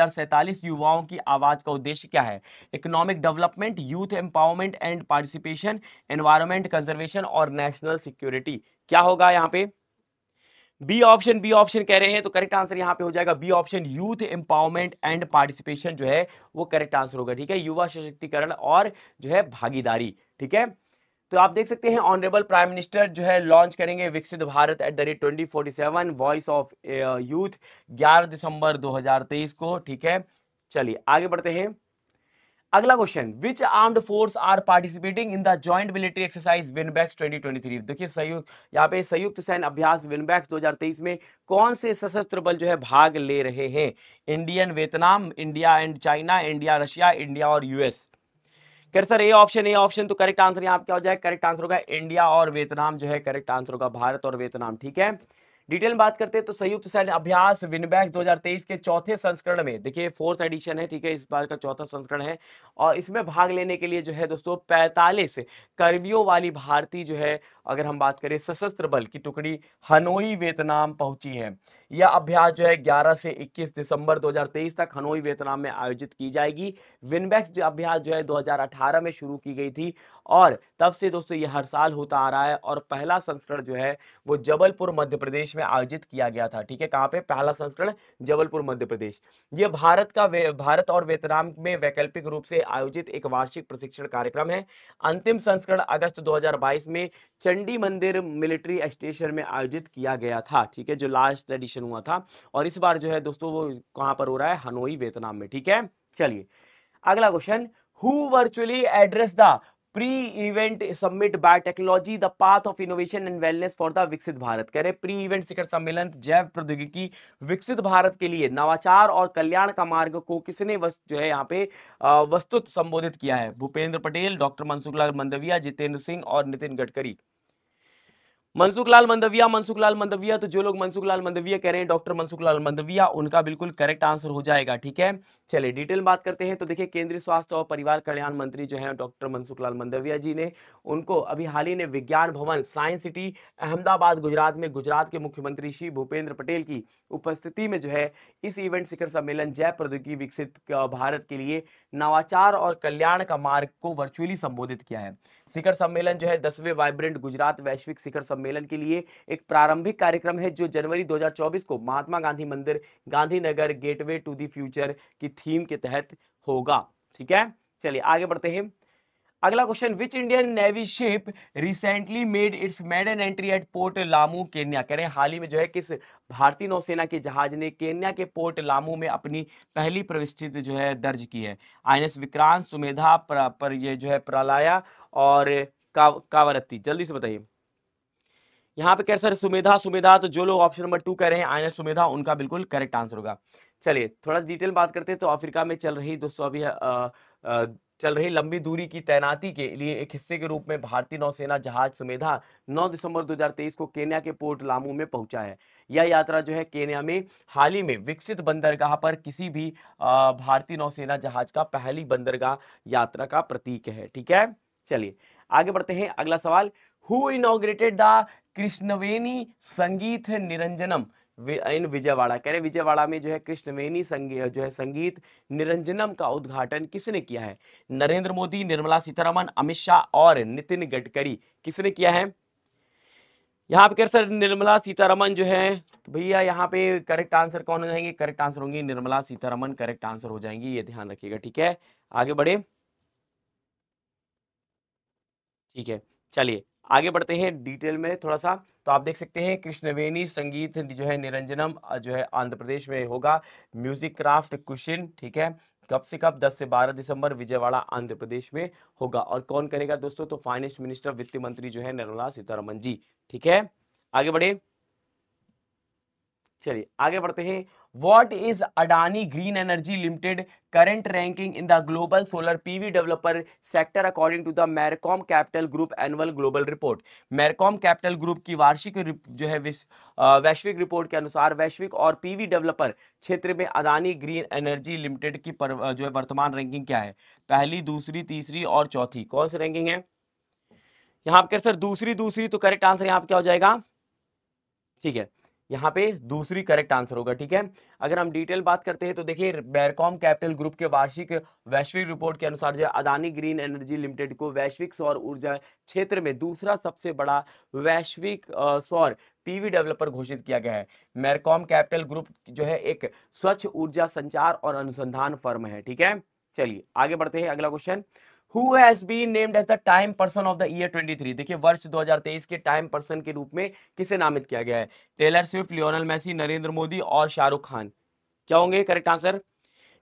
युवाओं की आवाज का उद्देश्य क्या है economic development youth empowerment and participation environment conservation और नेशनल सिक्योरिटी क्या होगा यहाँ पे बी ऑप्शन बी ऑप्शन कह रहे हैं तो करेक्ट आंसर यहाँ पे हो जाएगा B option youth empowerment and participation जो है वो करेक्ट आंसर होगा ठीक है युवा सशक्तिकरण और जो है भागीदारी ठीक है तो आप देख सकते हैं ऑनरेबल प्राइम मिनिस्टर जो है लॉन्च करेंगे Viksit Bharat at the rate twenty forty seven voice of youth ग्यारह दिसंबर दो हजार तेईस को ठीक है चलिए आगे बढ़ते हैं अगला question which armed force are participating in the joint military exercise VINBAX 2023 देखिए संयुक्त यहाँ पे संयुक्त सैन्य अभ्यास विनबैक्स 2023 में कौन से सशस्त्र बल जो है भाग ले रहे हैं Indian Vietnam India and China India Russia India और यूएस खैर sir A option A option तो करेक्ट आंसर यहाँ क्या हो जाएगा करेक्ट आंसर होगा इंडिया और वियतनाम जो है करेक्ट आंसर होगा भारत और वियतनाम ठीक है डिटेल में बात करते हैं तो संयुक्त सैन्य अभ्यास विनबैक्स 2023 के चौथे संस्करण में देखिए फोर्थ एडिशन है ठीक है इस बार का चौथा संस्करण है और इसमें भाग लेने के लिए जो है दोस्तों 45 कर्मियों वाली भारतीय जो है अगर हम बात करें सशस्त्र बल की टुकड़ी हनोई वियतनाम पहुंची है यह अभ्यास जो है 11 से 21 दिसंबर 2023 तक हनोई वियतनाम में आयोजित की जाएगी विनबैक्स अभ्यास जो है 2018 में शुरू की गई थी और तब से दोस्तों ये हर साल होता आ रहा है और पहला संस्करण जो है वो जबलपुर मध्य प्रदेश में आयोजित किया गया था ठीक है कहाँ पे पहला संस्करण जबलपुर मध्य प्रदेश ये भारत का भारत और वियतनाम में वैकल्पिक रूप से आयोजित एक वार्षिक प्रशिक्षण कार्यक्रम है अंतिम संस्करण अगस्त दो में चंडी मंदिर मिलिट्री स्टेशन में आयोजित किया गया था ठीक है जो लास्ट एडिशन इलेक्शन हुआ था और इस बार जो है दोस्तों वो कहां पर हो रहा है हनोई वियतनाम में ठीक है चलिए अगला question who virtually address the pre event summit by technology the path of innovation and wellness for the Viksit Bharat कह रहे प्री इवेंट शिखर सम्मेलन जैव प्रौद्योगिकी विकसित भारत के लिए नवाचार और कल्याण का मार्ग को किसने जो है यहाँ पे वस्तुत संबोधित किया है भूपेंद्र पटेल डॉक्टर मनसुख लाल मंदविया जितेंद्र सिंह और नितिन गडकरी मनसुख लाल मंदविया मनसुख लाल मंदविया तो जो लोग मनसुख लाल मंदविया कह रहे हैं डॉक्टर मनसुख लाल मंदविया उनका बिल्कुल करेक्ट आंसर हो जाएगा ठीक है चलिए डिटेल बात करते हैं तो देखिए केंद्रीय स्वास्थ्य और परिवार कल्याण मंत्री जो है डॉक्टर मनसुख लाल मंदविया जी ने उनको अभी हाल ही ने विज्ञान भवन साइंस सिटी अहमदाबाद गुजरात में गुजरात के मुख्यमंत्री श्री भूपेंद्र पटेल की उपस्थिति में जो है इस इवेंट शिखर सम्मेलन जैव प्रौद्योगिकी विकसित भारत के लिए नवाचार और कल्याण का मार्ग को वर्चुअली संबोधित किया है शिखर सम्मेलन जो है दसवें वाइब्रेंट गुजरात वैश्विक शिखर सम्मेलन के लिए एक प्रारंभिक कार्यक्रम है जो जनवरी 2024 को Mahatma Gandhi Mandir Gandhinagar gateway to the future की थीम के तहत होगा ठीक है चलिए आगे बढ़ते हैं अगला question which Indian navy ship recently made its maiden entry at port Lamu Kenya कह रहे हैं हाल ही में जो है किस भारतीय नौसेना के जहाज ने केन्या के पोर्ट लामू में अपनी पहली प्रविष्टि जो है दर्ज की है आई विक्रांत सुमेधा पर, पर ये जो है प्रलाया और काव, कावरत्ती जल्दी से बताइए यहाँ पे कह सर सुमेधा सुमेधा तो जो लोग ऑप्शन नंबर टू कह रहे हैं आई सुमेधा उनका बिल्कुल करेक्ट आंसर होगा चलिए थोड़ा डिटेल बात करते हैं तो अफ्रीका में चल रही दोस्तों अभी आ, आ, चल रही लंबी दूरी की तैनाती के लिए एक हिस्से के रूप में भारतीय नौसेना जहाज सुमेधा 9 दिसंबर 2023 को केन्या के पोर्ट लामू में पहुंचा है यह यात्रा जो है केन्या में हाल ही में विकसित बंदरगाह पर किसी भी भारतीय नौसेना जहाज का पहली बंदरगाह यात्रा का प्रतीक है ठीक है चलिए आगे बढ़ते हैं अगला सवाल हु इनोग्रेटेड द कृष्णवेणी संगीत निरंजनम इन विजयवाड़ा कह रहे विजयवाड़ा में जो है कृष्णवेणी संगीत जो है संगीत निरंजनम का उद्घाटन किसने किया है नरेंद्र मोदी निर्मला सीतारमन अमित शाह और नितिन गडकरी किसने किया है यहाँ पे कह सर निर्मला सीतारमन जो है तो भैया यहाँ पे करेक्ट आंसर कौन हो जाएंगे करेक्ट आंसर होंगे निर्मला सीतारमन करेक्ट आंसर हो जाएंगी ये ध्यान रखिएगा ठीक है आगे बढ़े ठीक है चलिए आगे बढ़ते हैं डिटेल में थोड़ा सा तो आप देख सकते हैं कृष्णवेणी संगीत जो है निरंजनम जो है आंध्र प्रदेश में होगा म्यूजिक क्राफ्ट कुशिन ठीक है कब से कब 10 से 12 दिसंबर विजयवाड़ा आंध्र प्रदेश में होगा और कौन करेगा दोस्तों तो फाइनेंस मिनिस्टर वित्त मंत्री जो है निर्मला सीतारमन जी ठीक है आगे बढ़े चलिए आगे बढ़ते हैं what is Adani green energy limited current ranking in the global solar P V developer sector according to the Mercom capital group annual global report Mercom capital group की वार्षिक जो है वैश्विक रिपोर्ट के अनुसार वैश्विक और पी वी डेवलपर क्षेत्र में अडानी ग्रीन एनर्जी लिमिटेड की पर, जो है वर्तमान रैंकिंग क्या है पहली दूसरी तीसरी और चौथी कौन सी रैंकिंग है यहाँ पर सर दूसरी दूसरी तो करेक्ट आंसर यहाँ पर क्या हो जाएगा ठीक है यहाँ पे दूसरी करेक्ट आंसर होगा ठीक है अगर हम डिटेल बात करते हैं तो देखिए बैरकॉम कैपिटल ग्रुप के वार्षिक वैश्विक रिपोर्ट के अनुसार जो अदानी ग्रीन एनर्जी लिमिटेड को वैश्विक सौर ऊर्जा क्षेत्र में दूसरा सबसे बड़ा वैश्विक सौर पीवी डेवलपर घोषित किया गया है मैरकॉम कैपिटल ग्रुप जो है एक स्वच्छ ऊर्जा संचार और अनुसंधान फर्म है ठीक है चलिए आगे बढ़ते हैं अगला question who has been named as the time person of the year 23 देखिए वर्ष 2023 के टाइम पर्सन के रूप में किसे नामित किया गया है Taylor Swift Lionel Messi Narendra Modi और शाहरुख खान क्या होंगे correct answer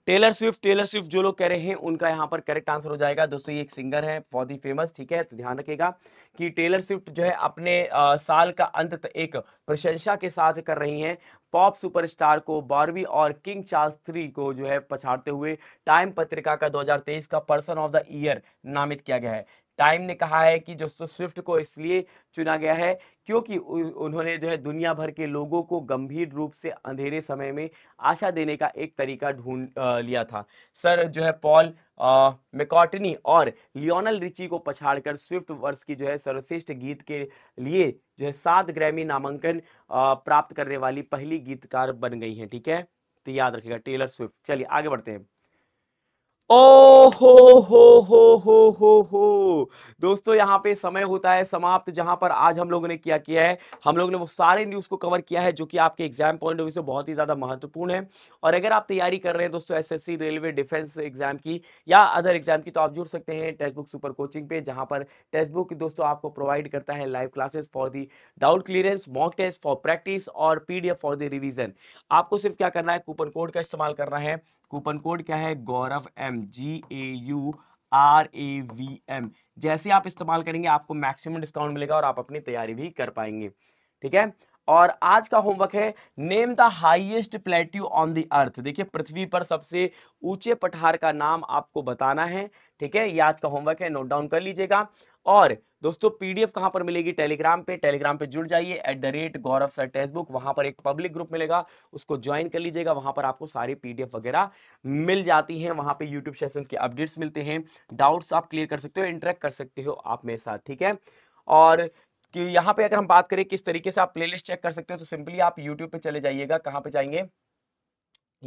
Taylor Swift Taylor Swift जो लोग कह रहे हैं उनका यहाँ पर करेक्ट आंसर हो जाएगा दोस्तों ये एक सिंगर है बहुत ही फेमस ठीक है तो ध्यान रखिएगा कि टेलर स्विफ्ट जो है अपने आ, साल का अंत एक प्रशंसा के साथ कर रही हैं पॉप सुपरस्टार को बारहवीं और किंग चार्ल्स थ्री को जो है पछाड़ते हुए टाइम पत्रिका का 2023 का पर्सन ऑफ द ईयर नामित किया गया है टाइम ने कहा है कि दोस्तों स्विफ्ट को इसलिए चुना गया है क्योंकि उन्होंने जो है दुनिया भर के लोगों को गंभीर रूप से अंधेरे समय में आशा देने का एक तरीका ढूंढ लिया था सर जो है पॉल मेकॉटनी और लियोनल रिची को पछाड़कर स्विफ्ट वर्ष की जो है सर्वश्रेष्ठ गीत के लिए जो है सात ग्रैमी नामांकन प्राप्त करने वाली पहली गीतकार बन गई हैं ठीक है तो याद रखिएगा टेलर स्विफ्ट चलिए आगे बढ़ते हैं ओ हो हो हो हो हो हो दोस्तों यहाँ पे समय होता है समाप्त जहां पर आज हम लोगों ने क्या किया है हम लोगों ने वो सारे न्यूज को कवर किया है जो कि आपके एग्जाम पॉइंट ऑफ व्यू से बहुत ही ज्यादा महत्वपूर्ण है और अगर आप तैयारी कर रहे हैं दोस्तों एसएससी रेलवे डिफेंस एग्जाम की या अदर एग्जाम की तो आप जुड़ सकते हैं टेक्स्ट बुक सुपर कोचिंग पे जहां पर टेक्स्ट बुक दोस्तों आपको प्रोवाइड करता है live classes for the doubt clearance mock test for practice और पीडीएफ फॉर द रिविजन आपको सिर्फ क्या करना है कूपन कोड का इस्तेमाल करना है कूपन कोड क्या है Gaurav M G A U R A V M जैसे आप इस्तेमाल करेंगे आपको मैक्सिमम डिस्काउंट मिलेगा और आप अपनी तैयारी भी कर पाएंगे ठीक है और आज का होमवर्क है name the highest plateau on the earth देखिए पृथ्वी पर सबसे ऊंचे पठार का नाम आपको बताना है ठीक है ये आज का होमवर्क है नोट डाउन कर लीजिएगा और दोस्तों पीडीएफ कहां पर मिलेगी टेलीग्राम पे टेलीग्राम पे जुड़ जाइए at the rate Gaurav sir textbook book वहां पर एक पब्लिक ग्रुप मिलेगा उसको ज्वाइन कर लीजिएगा वहां पर आपको सारी पीडीएफ वगैरह मिल जाती हैं वहां पे यूट्यूब सेशंस के अपडेट्स मिलते हैं डाउट्स आप क्लियर कर सकते हो इंटरेक्ट कर सकते हो आप मेरे साथ ठीक है और कि यहाँ पे अगर हम बात करें किस तरीके से आप प्लेलिस्ट चेक कर सकते हो तो सिंपली आप यूट्यूब पे चले जाइएगा कहाँ पे जाएंगे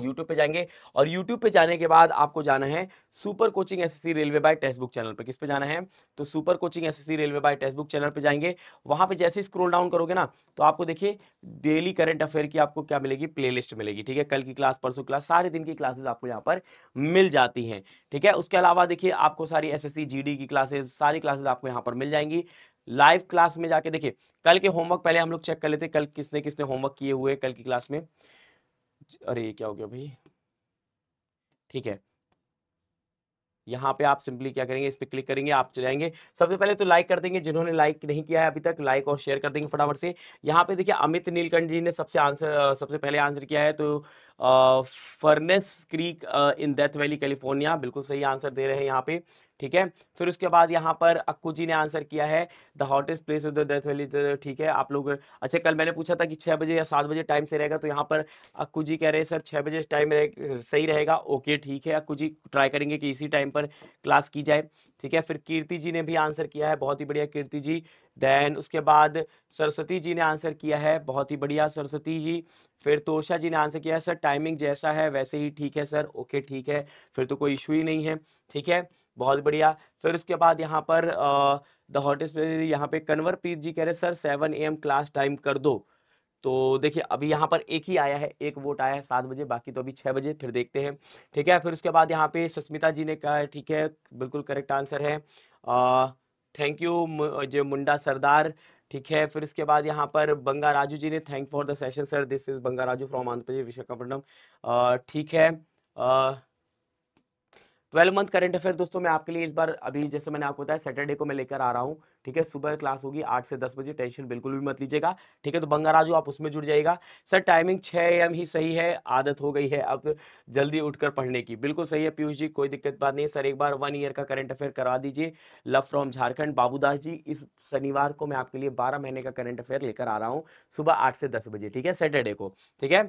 यूट्यूब पे जाएंगे और यूट्यूब पे जाने के बाद आपको जाना है super coaching SSC railway by text book channel पे किस पे जाना है तो super coaching SSC railway by text book channel पे जाएंगे वहां पे जैसे स्क्रॉल डाउन करोगे ना तो आपको देखिए डेली करंट अफेयर की आपको क्या मिलेगी प्लेलिस्ट मिलेगी ठीक है कल की क्लास परसों क्लास सारे दिन की क्लासेज आपको यहाँ पर मिल जाती हैं ठीक है उसके अलावा देखिए आपको सारी एस एस e की क्लासेज सारी क्लासेज आपको यहाँ पर मिल जाएंगी लाइव क्लास में जाके देखिए कल के होमवर्क पहले हम लोग चेक कर लेते कल किसने किसने होमवर्क किए हुए कल की क्लास में अरे क्या हो गया भाई ठीक है यहाँ पे आप सिंपली क्या करेंगे इस पर क्लिक करेंगे आप चले जाएंगे सबसे पहले तो लाइक कर देंगे जिन्होंने लाइक नहीं किया है अभी तक लाइक और शेयर कर देंगे फटाफट से यहाँ पे देखिए अमित नीलकंठ जी ने सबसे आंसर सबसे पहले आंसर किया है तो Furnace Creek in Death Valley California बिल्कुल सही आंसर दे रहे हैं यहाँ पे ठीक है फिर उसके बाद यहाँ पर अक्कू जी ने आंसर किया है the hottest place of the Death Valley ठीक है आप लोग अच्छा कल मैंने पूछा था कि छः बजे या सात बजे टाइम से रहेगा तो यहाँ पर अक्कू जी कह रहे हैं सर छः बजे टाइम रहे, सही रहेगा ओके ठीक है अक्कू जी ट्राई करेंगे कि इसी टाइम पर क्लास की जाए ठीक है फिर कीर्ति जी ने भी आंसर किया है बहुत ही बढ़िया कीर्ति जी देन उसके बाद सरस्वती जी ने आंसर किया है बहुत ही बढ़िया सरस्वती जी फिर तोषा जी ने आंसर किया है सर टाइमिंग जैसा है वैसे ही ठीक है सर ओके ठीक है फिर तो कोई इशू ही नहीं है ठीक है बहुत बढ़िया फिर उसके बाद यहाँ पर द हॉटेस्ट यहाँ पे कन्वर पीत जी कह रहे sir seven A class time कर दो तो देखिए अभी यहाँ पर एक ही आया है एक वोट आया है सात बजे बाकी तो अभी छः बजे फिर देखते हैं ठीक है फिर उसके बाद यहाँ पे सस्मिता जी ने कहा है ठीक है बिल्कुल करेक्ट आंसर है थैंक यू जो मुंडा सरदार ठीक है फिर इसके बाद यहाँ पर बंगा राजू जी ने thank for the session sir this is Banga Raju from Andhra Pradesh Visakhapatnam ठीक है आ, ट्वेल्व मंथ करंट अफेयर दोस्तों मैं आपके लिए इस बार अभी जैसे मैंने आपको बताया सैटरडे को मैं लेकर आ रहा हूँ ठीक है सुबह क्लास होगी आठ से दस बजे टेंशन बिल्कुल भी मत लीजिएगा ठीक है तो बंगा राजू आप उसमें जुड़ जाएगा सर टाइमिंग छः एम ही सही है आदत हो गई है अब जल्दी उठकर पढ़ने की बिल्कुल सही है पीयूष जी कोई दिक्कत बात नहीं है सर एक बार वन ईयर का करंट अफेयर करवा दीजिए लव फ्रॉम झारखंड बाबूदास जी इस शनिवार को मैं आपके लिए बारह महीने का करंट अफेयर लेकर आ रहा हूँ सुबह आठ से दस बजे ठीक है सैटरडे को ठीक है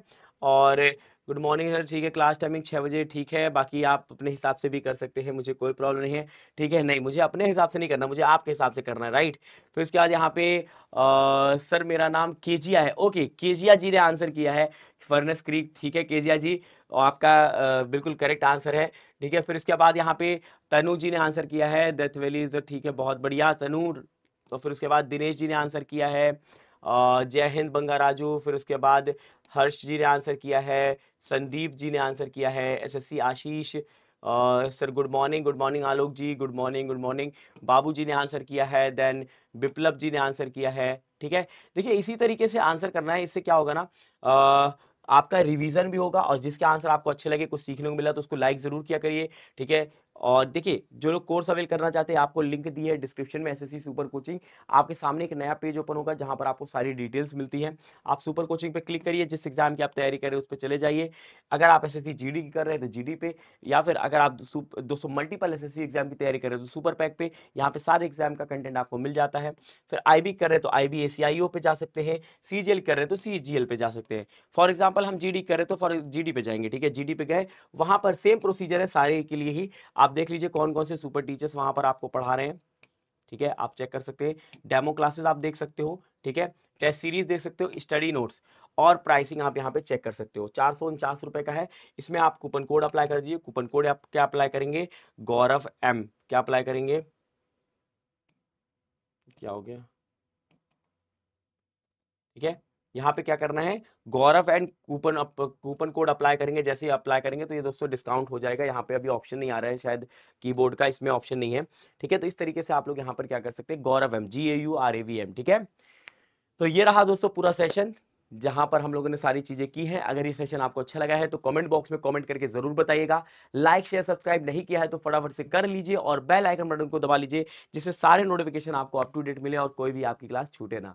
और गुड मॉर्निंग सर ठीक है क्लास टाइमिंग छः बजे ठीक है बाकी आप अपने हिसाब से भी कर सकते हैं मुझे कोई प्रॉब्लम नहीं है ठीक है नहीं मुझे अपने हिसाब से नहीं करना मुझे आपके हिसाब से करना है राइट फिर उसके बाद यहाँ पे आ, सर मेरा नाम केजिया है ओके केजिया जी ने आंसर किया है फर्नेस क्रीक ठीक है केजिया जी और आपका आ, बिल्कुल करेक्ट आंसर है ठीक है फिर इसके बाद यहाँ पे तनु जी ने आंसर किया है डेथ वैली ठीक है बहुत बढ़िया तनु तो फिर उसके बाद दिनेश जी ने आंसर किया है जय हिंद बंगा राजू फिर उसके बाद हर्ष जी ने आंसर किया है संदीप जी ने आंसर किया है SSC Ashish sir good morning good morning Alok ji good morning good morning Babu ji ने आंसर किया है देन विप्लव जी ने आंसर किया है ठीक है देखिए इसी तरीके से आंसर करना है इससे क्या होगा ना आपका रिवीजन भी होगा और जिसके आंसर आपको अच्छे लगे कुछ सीखने को मिला तो उसको लाइक ज़रूर किया करिए ठीक है और देखिए जो लोग कोर्स अवेल करना चाहते हैं आपको लिंक दी है डिस्क्रिप्शन में एसएससी सुपर कोचिंग आपके सामने एक नया पेज ओपन होगा जहां पर आपको सारी डिटेल्स मिलती है आप सुपर कोचिंग पे क्लिक करिए जिस एग्जाम की आप तैयारी कर रहे हैं उस पर चले जाइए अगर आप एस एस की कर रहे हैं तो जी पे या फिर अगर आप दो मल्टीपल एस एग्जाम की तैयारी कर रहे हो तो सुपर पैक पे यहाँ पे सारे एग्जाम का कंटेंट आपको मिल जाता है फिर आई कर रहे तो आई बी पे जा सकते हैं सी कर रहे तो सी पे जा सकते हैं फॉर एग्जाम्पल हम जी कर रहे तो फॉर जी पे जाएंगे ठीक है जी पे गए वहाँ पर सेम प्रोसीजर है सारे के लिए ही आप देख लीजिए कौन कौन से सुपर टीचर्स वहां पर आपको पढ़ा रहे हैं ठीक है आप चेक कर सकते हैं डेमो क्लासेस आप देख सकते हो ठीक है टेस्ट सीरीज देख सकते हो स्टडी नोट्स और प्राइसिंग आप यहाँ पे चेक कर सकते हो चार सौ उनचास रुपए का है इसमें आप कूपन कोड अप्लाई कर दीजिए कूपन कोड आप क्या अप्लाई करेंगे गौरव एम क्या अप्लाई करेंगे क्या हो गया ठीक है यहाँ पे क्या करना है Gaurav and coupon up, coupon code apply करेंगे जैसे ही अप्लाई करेंगे तो ये दोस्तों डिस्काउंट हो जाएगा यहाँ पे अभी ऑप्शन नहीं आ रहा है शायद कीबोर्ड का इसमें ऑप्शन नहीं है ठीक है तो इस तरीके से आप लोग यहाँ पर क्या कर सकते हैं Gaurav M G A U R A V M ठीक है तो ये रहा दोस्तों पूरा सेशन जहां पर हम लोगों ने सारी चीजें की हैं अगर ये सेशन आपको अच्छा लगा है तो कमेंट बॉक्स में कमेंट करके जरूर बताइएगा लाइक शेयर सब्सक्राइब नहीं किया है तो फटाफट से कर लीजिए और बेल आइकन बटन को दबा लीजिए जिससे सारे नोटिफिकेशन आपको अप टू डेट मिले और कोई भी आपकी क्लास छूटे ना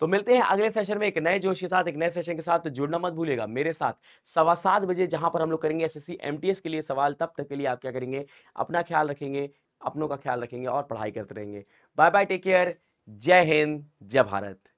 तो मिलते हैं अगले सेशन में एक नए जोश के साथ एक नए सेशन के साथ तो जुड़ना मत भूलेगा मेरे साथ सवा सात बजे जहां पर हम लोग करेंगे एसएससी एमटीएस के लिए सवाल तब तक के लिए आप क्या करेंगे अपना ख्याल रखेंगे अपनों का ख्याल रखेंगे और पढ़ाई करते रहेंगे बाय बाय टेक केयर जय हिंद जय भारत